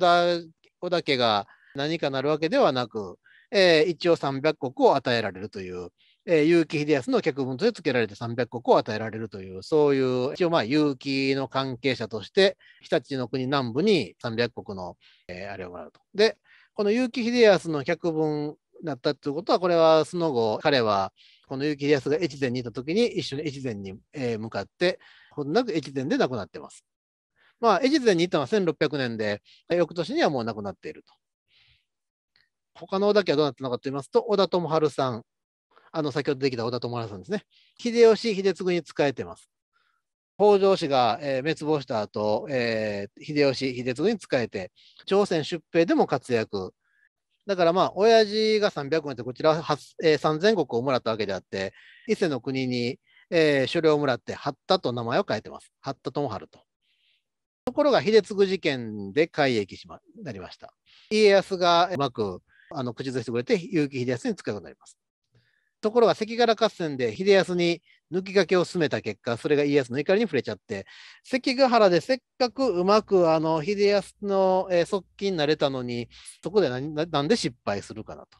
田子だけが何かなるわけではなく、えー、一応300石を与えられるという、えー、結城秀康の脚本として付けられて300石を与えられるという、そういう、一応まあ結城の関係者として、日立の国南部に300石の、えー、あれをもらうと。で、この結城秀康の脚本だったということは、これはその後、彼はこの結城秀康が越前にいた時に一緒に越前に、え向かって、ほんなく越前で亡くなってます。まあ、エジゼに行ったのは1600年で、翌年にはもう亡くなっていると。他の織田家はどうなったのかと言いますと、織田智春さん、あの先ほどできた織田智春さんですね、秀吉、秀次に仕えてます。北条氏が、えー、滅亡した後、えー、秀吉、秀次に仕えて、朝鮮出兵でも活躍。だからまあ、親父が300年で、こちらは、えー、3000石をもらったわけであって、伊勢の国に、えー、所領をもらって、八田と名前を変えてます。八田智春と。ところが秀次事件で改易しまなりました。家康がうまくあの口ずしてくれて、結城秀康に使うようになります。ところが関ヶ原合戦で秀康に抜き駆けを進めた結果、それが家康の怒りに触れちゃって、関ヶ原でせっかくうまくあの秀康の、側近になれたのに、そこでなんで失敗するかなと、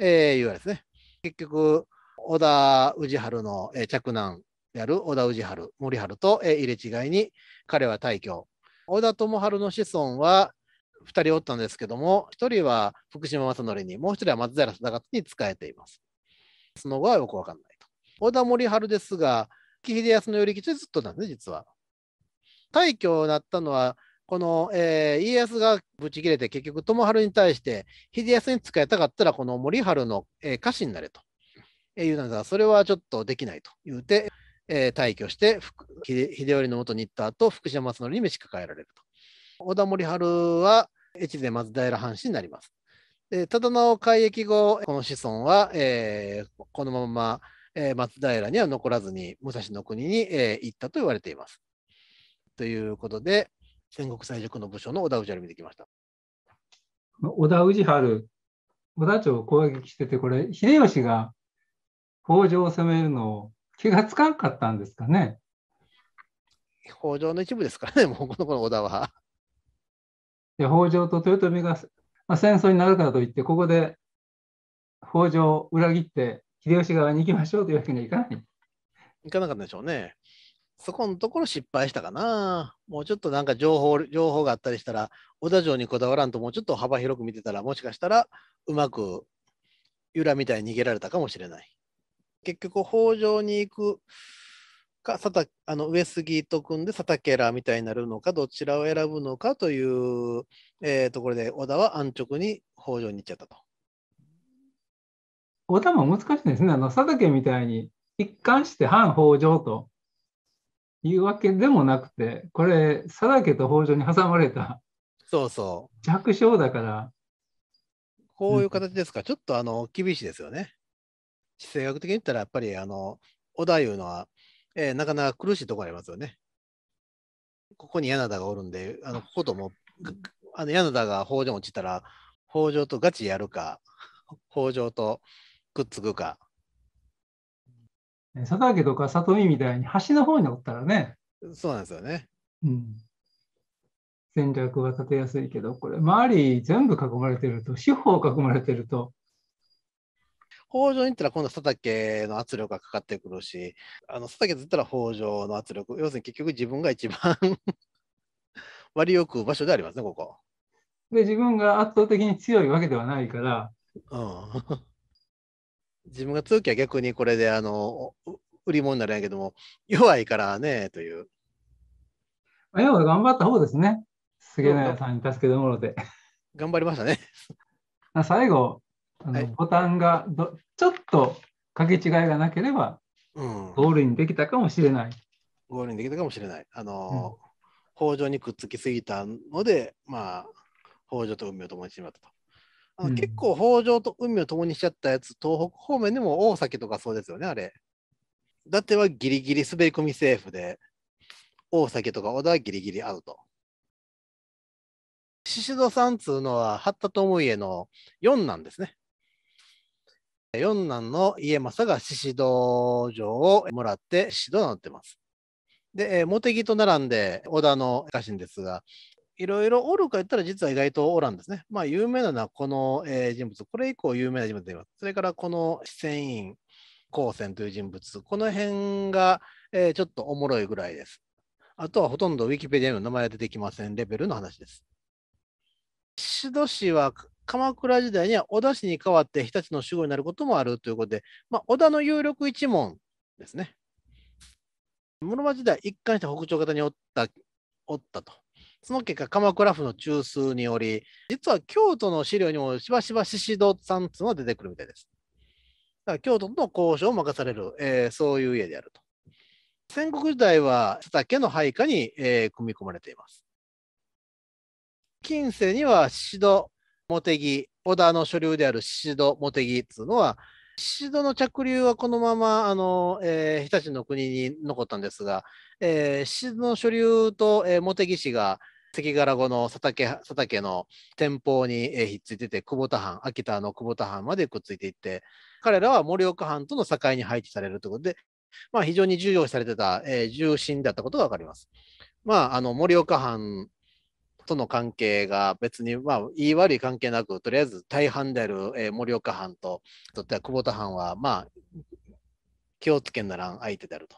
えー、いうわけですね。結局、織田氏治の、えー、嫡男である織田氏治、森治と、えー、入れ違いに、彼は退去小田智春の子孫は2人おったんですけども、1人は福島正則に、もう1人は松平忠勝に仕えています。その後はよくわかんないと。小田森春ですが、木秀康の寄り吉ずっとなんですね、実は。去挙なったのは、この、えー、家康がぶち切れて結局智春に対して秀康に仕えたかったらこの森春の、えー、家臣になれと、えー、言うのがそれはちょっとできないと言うてえー、退去して秀頼のもとに行った後福島松則に召し抱えられると織田森春は越前松平藩士になりますただの改易後この子孫は、えー、このまま、えー、松平には残らずに武蔵の国に、えー、行ったと言われていますということで戦国最弱の武将の織田氏春見てきました織田氏春織田町を攻撃しててこれ秀吉が北条を攻めるのを気がつかんかったんですかね。北条の一部ですからね、もうこの小田は。で北条と豊臣が、まあ、戦争になるからといって、ここで北条を裏切って秀吉側に行きましょうというわけにはいかない。いかなかったでしょうね。そこのところ失敗したかな。もうちょっとなんか情報情報があったりしたら、小田城にこだわらんと、もうちょっと幅広く見てたら、もしかしたらうまく由良みたいに逃げられたかもしれない。結局北条に行くかあの上杉と組んで佐竹らみたいになるのかどちらを選ぶのかという、えー、ところで織田は安直に北条に行っちゃったと。織田も難しいですねあの佐竹みたいに一貫して反北条というわけでもなくてこれ佐竹と北条に挟まれたそうそう弱小だから。こういう形ですか、うん、ちょっとあの厳しいですよね。地政学的に言ったら、やっぱりあの織田いうのは、えー、なかなか苦しいところありますよね。ここに柳田がおるんで、あのここともあの柳田が北条落ちたら、北条とガチやるか、北条とくっつくか。佐竹とか里見みたいに橋の方におったらね。そうなんですよね。うん。戦略は立てやすいけど、これ、周り全部囲まれてると、四方囲まれてると、北条に行ったら今度佐竹の圧力がかかってくるし、あの佐竹っ言ったら北条の圧力、要するに結局自分が一番 割りよく場所でありますね、ここ。で、自分が圧倒的に強いわけではないから。うん。自分が強きゃ逆にこれで、あの、売り物になるんやけども、弱いからね、という。まあ、要は頑張った方ですね。菅谷さんに助けてもって。頑張りましたね。最後、あの、はい、ボタンがどちょっとかけ違いがなければ、うん、ゴールにできたかもしれない。ゴールにできたかもしれない。あの、うん、北条にくっつきすぎたので、まあ、北条と海を共にしてしまったと。あの、うん、結構北条と海を共にしちゃったやつ、東北方面でも大崎とかそうですよね、あれ。だてはギリギリ滑り込みセーフで、大崎とか小田はギリギリアウト。宍戸さんっつうのは、八田智家の4なんですね。四男の家政が宍戸城をもらって宍戸となってます。で、茂木と並んで織田の家臣ですが、いろいろおるか言ったら実は意外とおらんですね。まあ有名なのはこの、人物、これ以降有名な人物でいます。それからこの四川院高専という人物、この辺が、ちょっとおもろいぐらいです。あとはほとんどウィキペディアの名前は出てきませんレベルの話です。宍戸氏は鎌倉時代には織田氏に代わって日立の守護になることもあるということで、まあ、織田の有力一門ですね。室町時代、一貫して北朝方におったおったと。その結果、鎌倉府の中枢により、実は京都の資料にもしばしば宍戸さんというのが出てくるみたいです。だから京都との交渉を任される、えー、そういう家であると。戦国時代は佐竹の配下に、えー、組み込まれています。近世には宍戸茂木、小田の所流である宍戸茂木っていうのは、宍戸の着流はこのままあの、えー、日立の国に残ったんですが、えー、宍戸の所流と、えー、茂木氏が関柄後の佐竹佐竹の天保に、えひっついてて久保田藩秋田の久保田藩までくっついていって彼らは盛岡藩との境に配置されるということで、まあ、非常に重要視されてた、えー、重臣だったことが分かります。まあ、あの盛岡藩との関係が別に、まあ、言い悪い関係なく、とりあえず大半である、えー、盛岡藩と、とっては久保田藩は、まあ、気をつけんならん相手であると、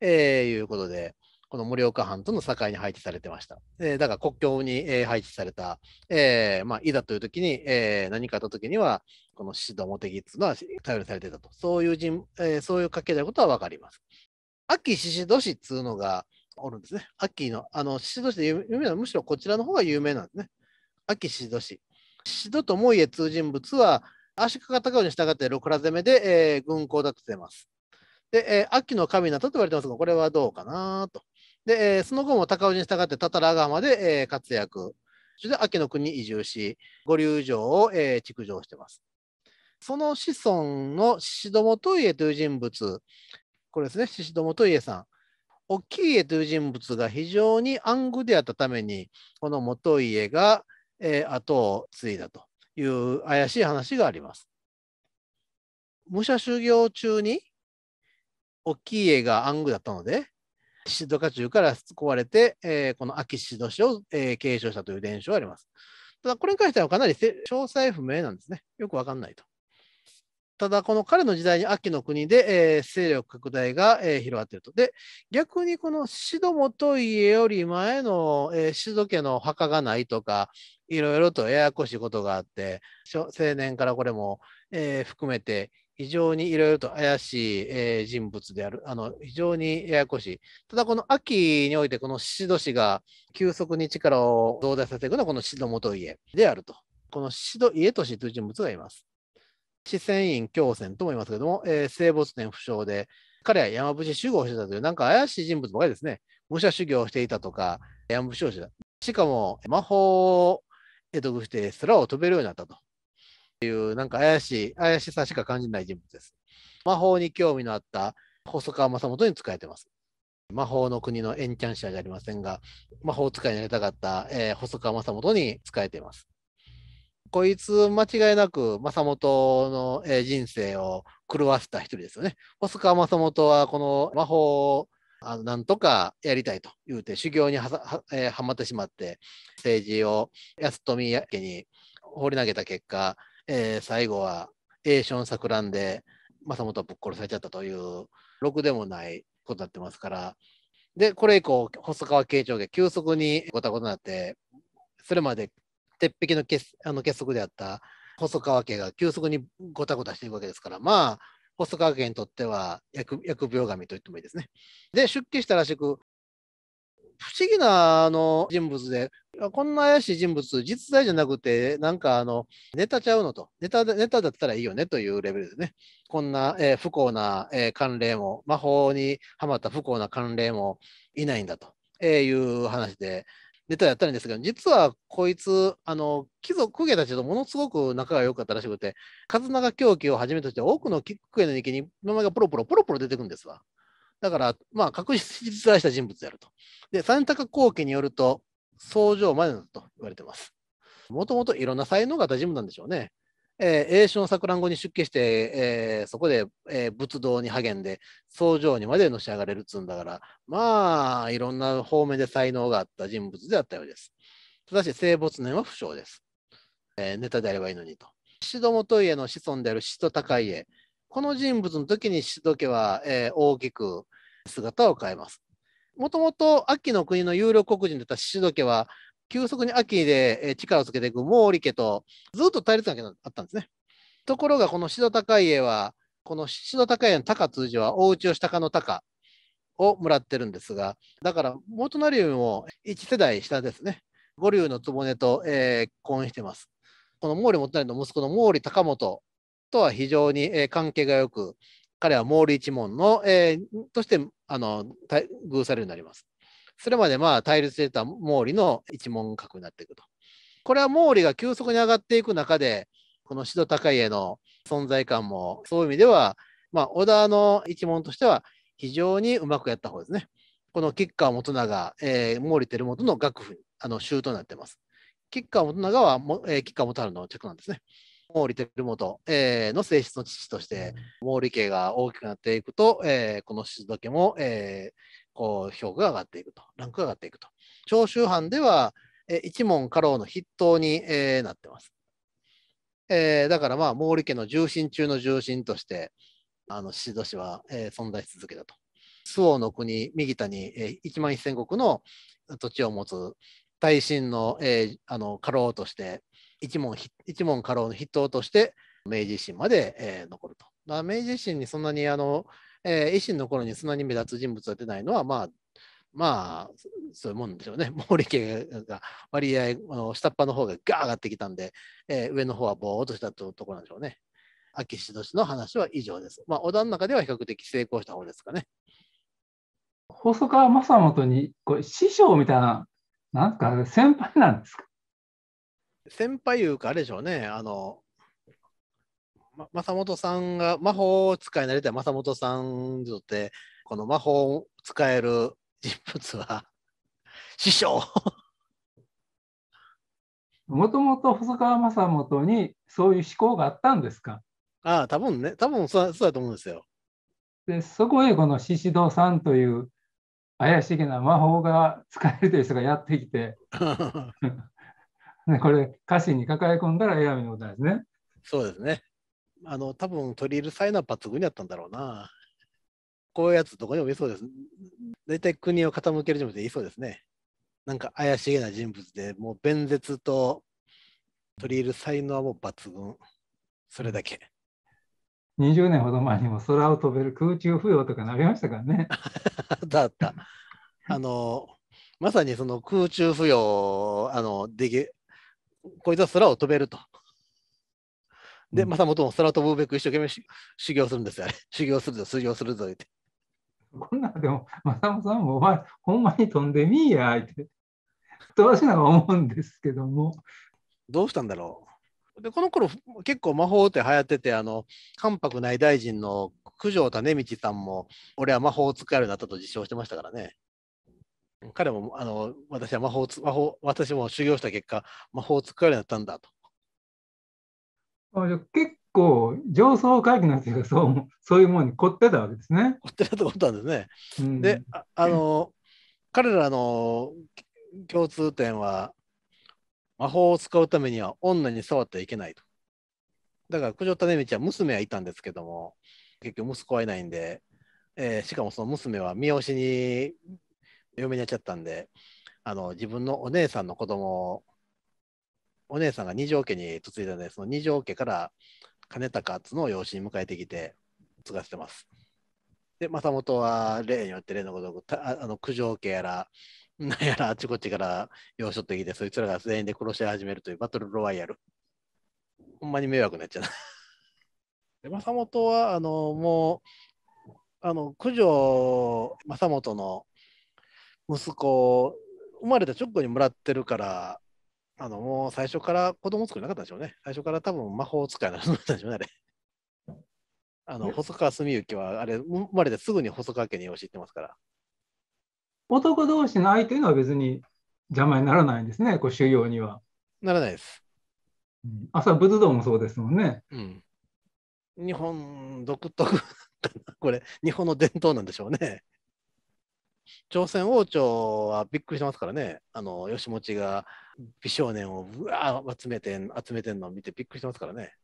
えー、いうことで、この盛岡藩との境に配置されてました。えー、だから国境に、えー、配置された、えーまあ、いざという時に、えー、何かあった時には、この宍戸茂木っていうのは頼りされてたと、そういう人、えー、そういう関係であることは分かります。秋宍戸市っていうのが、おるんですね。秋の、あの、宍戸市で有名なむしろこちらの方が有名なんですね。秋宍戸市。宍戸と思いえ通人物は、足利高氏に従って六羅攻めで、えー、軍港だ立ててます。で、えー、秋の神などと言われてますが、これはどうかなと。で、えー、その後も高氏に従って多々良川まで、えー、活躍。それで秋の国に移住し、五竜城を、えー、築城してます。その子孫の宍戸元家という人物、これですね、宍戸元家さん。大きい家という人物が非常に暗愚であったために、この元家が、えー、後を継いだという怪しい話があります。武者修行中に、大きい家が暗愚だったので、シド家中から壊れて、えー、この秋シド氏を、えー、継承したという伝承があります。ただ、これに関してはかなり詳細不明なんですね。よくわかんないと。ただ、この彼の時代に秋の国で、えー、勢力拡大が、えー、広がっていると。で、逆にこのシドモと家より前の、えー、シド家の墓がないとか、いろいろとややこしいことがあって、青年からこれも、えー、含めて、非常にいろいろと怪しい、えー、人物であるあの、非常にややこしい。ただ、この秋において、このシド氏が急速に力を増大させていくのは、このシド元家であると。このシド家俊という人物がいます。四川院京泉とも言いますけども、えー、生没年不詳で、彼は山伏集合してたという、なんか怪しい人物ばかりですね。武者修行をしていたとか、山伏をしてた。しかも、魔法を得得して空を飛べるようになったという、なんか怪しい、怪しさしか感じない人物です。魔法に興味のあった細川政元に仕えてます。魔法の国のエンチャンシャーじゃありませんが、魔法使いになりたかった、えー、細川政元に仕えています。こいつ間違いなく政元の人生を狂わせた一人ですよね。細川政元はこの魔法をあのなんとかやりたいと言うて修行にはは、えー、はまってしまって政治を安富家に放り投げた結果、えー、最後は栄翔錯乱で政元をぶっ殺されちゃったというろくでもないことになってますからでこれ以降細川慶長が急速にごたごたになってそれまで鉄壁の結あの結束であった細川家が急速にごたごたしていくわけですから、まあ、細川家にとっては疫病神と言ってもいいですね。で、出家したらしく、不思議なあの人物で、こんな怪しい人物、実在じゃなくて、なんかあのネタちゃうのとネタ、ネタだったらいいよねというレベルですね。こんな、えー、不幸な、えー、慣例も、魔法にはまった不幸な慣例もいないんだと、えー、いう話で、ネタやったんですけど、実はこいつ、あの、貴族公家たちとものすごく仲が良かったらしくて、カズナガ狂気をはじめとして多くの貴族への池に名前がポロポロポロポロ出てくるんですわ。だから、まあ、確実らした人物であると。で、三鷹光家によると、創上までだと言われてます。もともといろんな才能があった人物なんでしょうね。英ー、英種の錯乱後に出家して、えー、そこで、えー、仏道に励んで、僧正にまでのし上がれるっつうんだから、まあ、いろんな方面で才能があった人物であったようです。ただし、生没年は不詳です。えー、ネタであればいいのにと。シ戸元家の子孫であるシ戸高家。この人物の時にシ戸家は、えー、大きく姿を変えます。もともと秋の国の有力黒人だったシ戸家は、急速に秋で力をつけていく毛利家とずっと対立関係があったんですね。ところがこの志戸高家はこの志戸高家の高通じは大内義高の高をもらってるんですがだから元成よりも1世代下ですね五竜の局と、えー、婚してます。この毛利元成の息子の毛利高元とは非常に、えー、関係がよく彼は毛利一門の、えー、としてあの遇されるようになります。それまでまあ対立していた毛利の一門格になっていくと。これは毛利が急速に上がっていく中で、この志戸高家の存在感も、そういう意味では、まあ、織田の一門としては非常にうまくやった方ですね。この吉川元長、えー、毛利輝元の学府、あの、州となってます。吉川元長はも、えー、吉川元春の着なんですね。毛利輝元、えー、の正室の父として、毛利家が大きくなっていくと、えー、この静戸家も、えこう、評価が上がっていくと、ランクが上がっていくと。長州藩では、え一門家老の筆頭に、えー、なってます。えー、だからまあ、毛利家の重臣中の重臣として、あの、宍戸氏は、えー、存在し続けたと。周防の国、右田に、えー、1万1000石の土地を持つ大臣の,、えー、あの家老として、一門一門家老の筆頭として、明治維新まで、えー、残ると。明治維新にそんなにあのえー、維新の頃に砂に目立つ人物が出ないのは、まあ、まあ、そういうもんでしょうね。毛利家が割合、あの下っ端の方がガー上がってきたんで、えー、上の方はぼーっとしたとところなんでしょうね。秋七氏の話は以上です。まあ、織田の中では比較的成功した方ですかね。細川政元にこれ師匠みたいな、なんか先輩なんですか先輩いうか、あれでしょうね。あの、正本さんが魔法使いなりた正本さんにとってこの魔法を使える人物は 師匠 もともと細川正元にそういう思考があったんですかああ多分ね多分そうそうだと思うんですよ。でそこへこの宍戸さんという怪しげな魔法が使えるという人がやってきて これ歌詞に抱え込んだら偉いのことですね。そうですね。あの多分取り入る際の抜群にったんだろうな。こういうやつどこにもいそうです。大体国を傾ける人物でいそうですね。なんか怪しげな人物でもう弁舌と取り入る才能はもう抜群。それだけ。20年ほど前にも空を飛べる空中浮揚とかなりましたからね。だった。あの、まさにその空中浮揚、あの、でき、こいつは空を飛べると。で、また元も空飛ぶべく一生懸命修行するんですよ、修行するぞ、修行するぞ、って。こんなんでも、まさもさんも、お前、ほんまに飛んでみいや、って、とわしなが思うんですけども。どうしたんだろう。で、この頃結構魔法って流行ってて、あの、関白内大臣の九条種道さんも、俺は魔法を使えるようになったと自称してましたからね。彼も、あの、私は魔法魔法、私も修行した結果、魔法を使えるようになったんだと。結構上層会議の人がそうそういうものに凝ってたわけですね。凝ってたってことなんですね。うん、であの彼らの共通点は魔法を使うためには女に触ってはいけないと。だから九条種道は娘はいたんですけども結局息子はいないんで、えー、しかもその娘は三好に嫁になっちゃったんであの自分のお姉さんの子供をお姉さんが二条家に嫁いだので、その二条家から金高っつのを養子に迎えてきて、継がせてます。で、政本は例によって例のごとく、あの九条家やら、なんやらあちこちから養子ってきて、そいつらが全員で殺し始めるというバトルロワイヤル。ほんまに迷惑になっちゃう。で、政本は、あの、もう、あの、九条政本の息子を生まれた直後にもらってるから、あの、もう最初から子供作れなかったでしょうね。最初から多分魔法使いなのだったでしょうね、あれ。あの、細川澄之は、あれ、生まれてすぐに細川家に養子行ってますから。男同士の愛というのは別に邪魔にならないんですね、こう修行には。ならないです。うん、朝仏道もそうですもんね。うん。日本独特これ、日本の伝統なんでしょうね。朝鮮王朝はびっくりしてますからね、あの義持が美少年をうわ集めて集めてんのを見てびっくりしてますからね。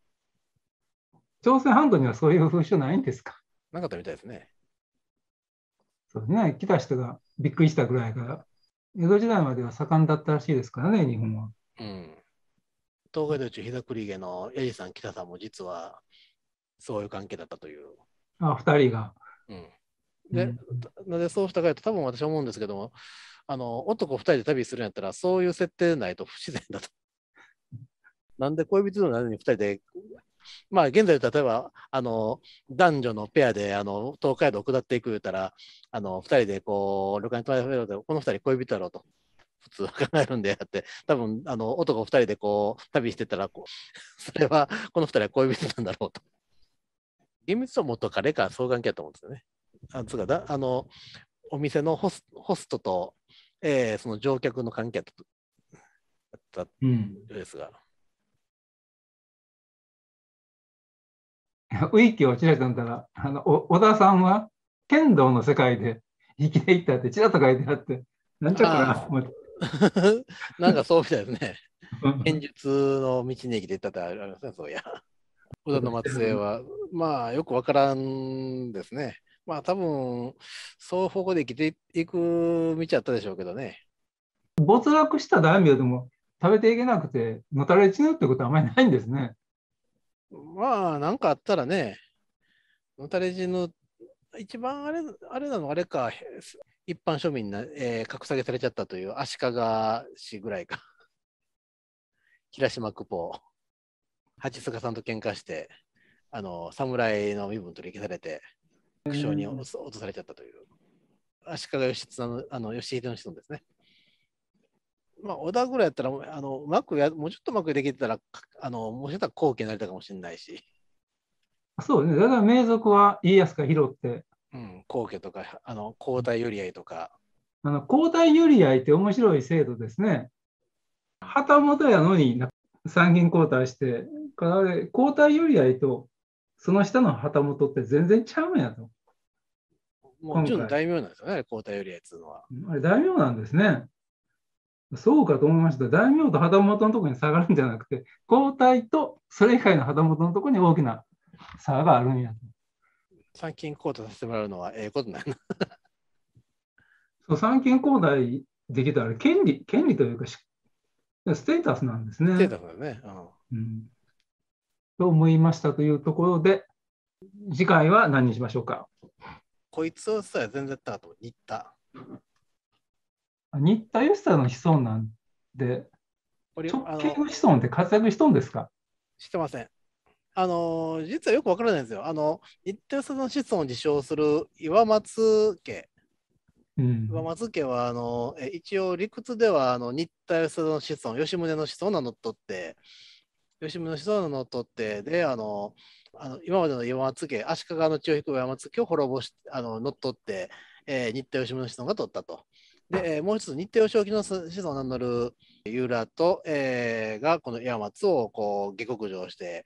朝鮮半島にはそういう風習ないんですかなかったみたいですね。そうね、来た人がびっくりしたぐらいから、江戸時代までは盛んだったらしいですからね、日本は。うん。東海道中膝栗毛の八重さん、北さんも実はそういう関係だったという。あ、二人が。うん。で、なぜそうしたかと多分私は思うんですけども、あの、男2人で旅するんやったら、そういう設定ないと不自然だと。なんで恋人なのに2人で、まあ現在例えば、あの、男女のペアで、あの、東海道を下っていく言うたら、あの、2人でこう、旅館に泊まり始めこの2人恋人だろうと。普通は考えるんであって、多分あの男2人でこう旅してたらこう、それはこの2人は恋人なんだろうと。厳密ともっと彼か双眼鏡やと思うんですよね。あつかだあのお店のホスホストと、えー、その乗客の関係だったんですが。ウィキをちらっとっただらあの小田さんは剣道の世界で生きていったってちらっと書いてあってなんちゃかな なんかそうみたいですね。剣術の道に生きていったってありますね、そういや。小田の末裔は、まあよくわからんですね。まあ多分、そう方向で生きていく道あったでしょうけどね。没落した大名でも食べていけなくて、もたれ死ぬってことはあまりないんですね。まあ、なんかあったらね、もたれ死ぬ、一番あれあれなの、あれか、一般庶民な、えー、格下げされちゃったという足利氏ぐらいか。平島久保、八塚さんと喧嘩して、あの、侍の身分取り消されて、苦笑に落とされちゃったという。足利義経の、あの義秀の子孫ですね。まあ、織田ぐらいやったら、あのうまくやもうちょっとうまくできてたら、あのもうちょっと後継になれたかもしれないし。そうね、だから名族は家康が拾って。うん、後継とか、あの皇太寄り合いとか。あの皇太寄り合いって面白い制度ですね。旗本やのに参議院交代して、から皇太寄り合いとその下の旗本って全然ちゃうんやと。もちろん大名なんですよね、皇太頼家っつうのは。あれ、大名なんですね。そうかと思いました。大名と旗本のところに差があるんじゃなくて、皇太とそれ以外の旗本のところに大きな差があるんや。参勤交代させてもらうのはええことなんそう参勤交代できたら権利、権利というか、ステータスなんですね。ステータスだね。うん、と思いましたというところで、次回は何にしましょうか。こいつをさ全然だたと新田。新田吉さんの子孫なんで、直系の子孫って活躍しとんですかしてません。あの実はよくわからないんですよ。あの新田吉の子孫を自称する岩松家。うん、岩松家はあのえ一応理屈ではあの新田吉の子孫、吉宗の子孫なのとって、吉宗の子孫なのとって、で、あの、あの今までの山津家足利の血を引く山津家を滅ぼしあの乗っ取って、えー、新田義宗の子孫が取ったと。で、えー、もう一つ日田を正の子孫を名乗る由良と、えー、がこの岩松をこう下克上して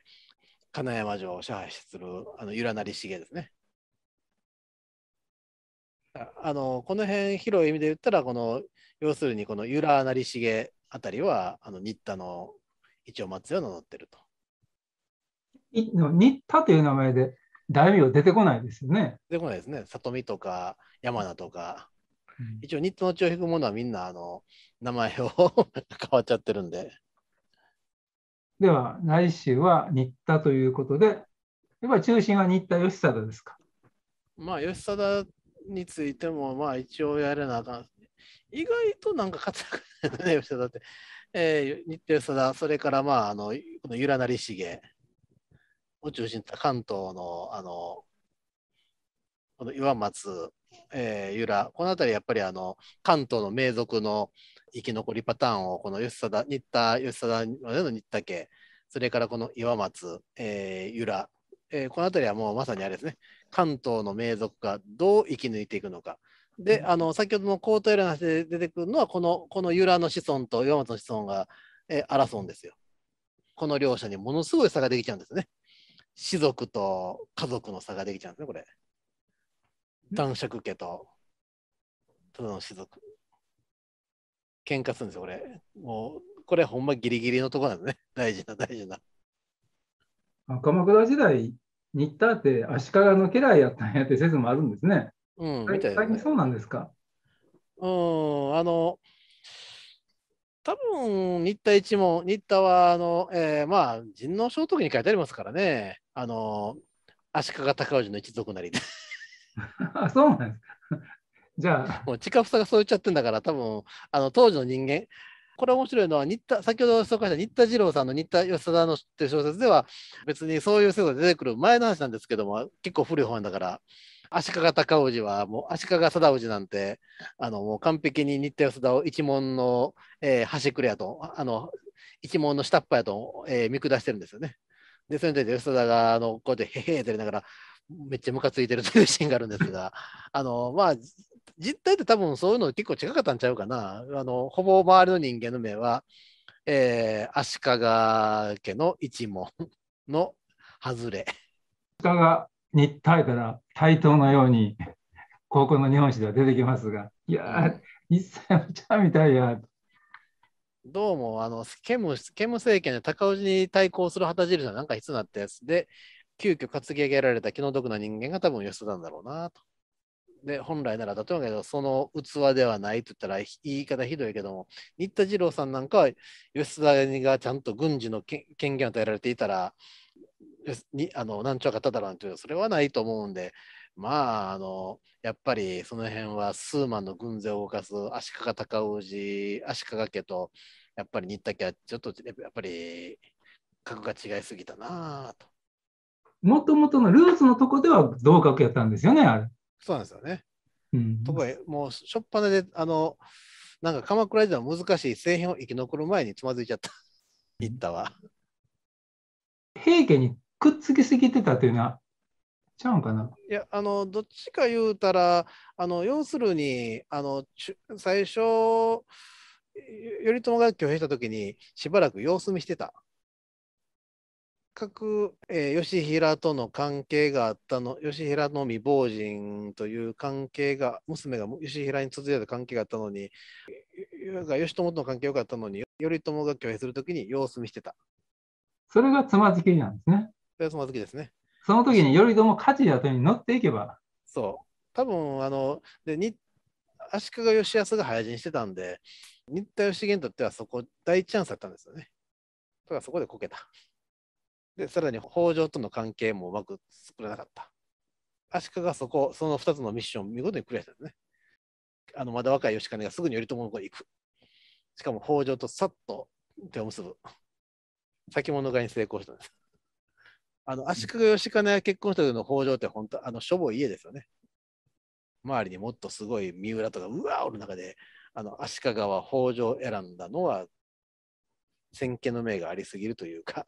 金山城を支配するあの由良成重ですね。あのこの辺広い意味で言ったらこの要するにこの由良成重あたりはあの新田の一応松を名乗ってると。新田という名前で大名出てこないですよね。出てこないですね。里見とか山名とか。一応、新田の血を引くものはみんなあの名前を 変わっちゃってるんで。では、来週は新田ということで、やっぱり中心は新田義貞ですか。まあ、義貞についても、まあ、一応やれなあかん。意外となんか活躍だね、吉田って。えー、日程それから、まあ、あの、この由良成重。を中心関東のあのこの岩松、えー、由良この辺りやっぱりあの関東の名族の生き残りパターンをこの吉田新田吉田までの新田家それからこの岩松、えー、由良、えー、この辺りはもうまさにあれですね関東の名族がどう生き抜いていくのか。で、あの先ほどのコートエラの話で出てくるのはこのこの由良の子孫と岩松の子孫が、えー、争うんですよ。この両者にものすごい差ができちゃうんですね。士族と家族の差ができちゃうんですね、これ。男爵家と、ただの士族。喧嘩するんですよ、これ。もう、これほんまギリギリのとこなんですね。大事な、大事な。鎌倉時代、新田って足利の家来やったんやって説もあるんですね。うん、みたいな、ね、そうなんですか。うん、あの、多分新田一門、新田はあの、えー、まあ、人皇賞時に書いてありますからね。あの足利尊氏の一族なりであ そうなんですか。じゃあ。もう近房がそう言っちゃってんだから、多分あの当時の人間、これ面白いのは新田、先ほど紹介した新田二郎さんの新田吉田のって小説では、別にそういう制度が出てくる前の話なんですけども、結構古い本だから、足利尊氏は、もう足利貞氏なんて、あのもう完璧に新田吉田を一門の、えー、端くれやと、あの一門の下っ端やと、えー、見下してるんですよね。で、それで吉田が、あの、こうやってへへってやりながら、めっちゃムカついてるというシーンがあるんですが、あの、まあ、実態って多分そういうの結構近かったんちゃうかな。あの、ほぼ周りの人間の目は、えー、足利家の一門の外れ。足利に耐えたら対等のように、高校の日本史では出てきますが、いやー、一切ちゃみたいや、どうも、あの、ケム、ケム政権で高氏に対抗する旗印のなんか必要なったやつで、急遽担ぎ上げられた気の毒な人間が多分吉田なんだろうなと。で、本来なら、例えばけど、その器ではないと言ったら言い方ひどいけども、新田次郎さんなんかは吉田がちゃんと軍事の権限を与えられていたら、にあの、なんちゃかただなんていうそれはないと思うんで、まあ、あの、やっぱりその辺はスーマンの軍勢を動かす足利尊氏、足利家と、やっぱり新田家はちょっとやっぱり格が違いすぎたなと。もともとのルーツのとこでは同格やったんですよね、あれ。そうなんですよね。うん、とこへ、もうしょっぱなで、あの、なんか鎌倉時代は難しい政変を生き残る前につまずいちゃった、新田は。平家にくっつきすぎてたというのはちゃうんかないやあのどっちか言うたらあの要するにあの最初頼朝が挙兵した時にしばらく様子見してた。各、えー、吉平との関係があったの吉平の未亡人という関係が娘が吉平に続いた関係があったのに義朝との関係良かったのに頼朝が拒否するときに様子見してた。それがつまずきなんですね。それがつまずきですね。その時に頼朝勝ちやとに乗っていけば。そう。多分あのでに足利義康が早死にしてたんで、新田義元にとってはそこ大チャンスだったんですよね。だからそこでこけた。で、さらに北条との関係もうまく作れなかった。足利がそこ、その2つのミッションを見事にクリアしたんですね。あのまだ若い義兼がすぐに頼朝の方に行く。しかも北条とさっと手を結ぶ。先物買いに成功したんです。あの足利義兼が結婚した時の北条って本当あのしょぼい家ですよね。周りにもっとすごい三浦とかうわーおる中であの足利は北条を選んだのは先見の明がありすぎるというか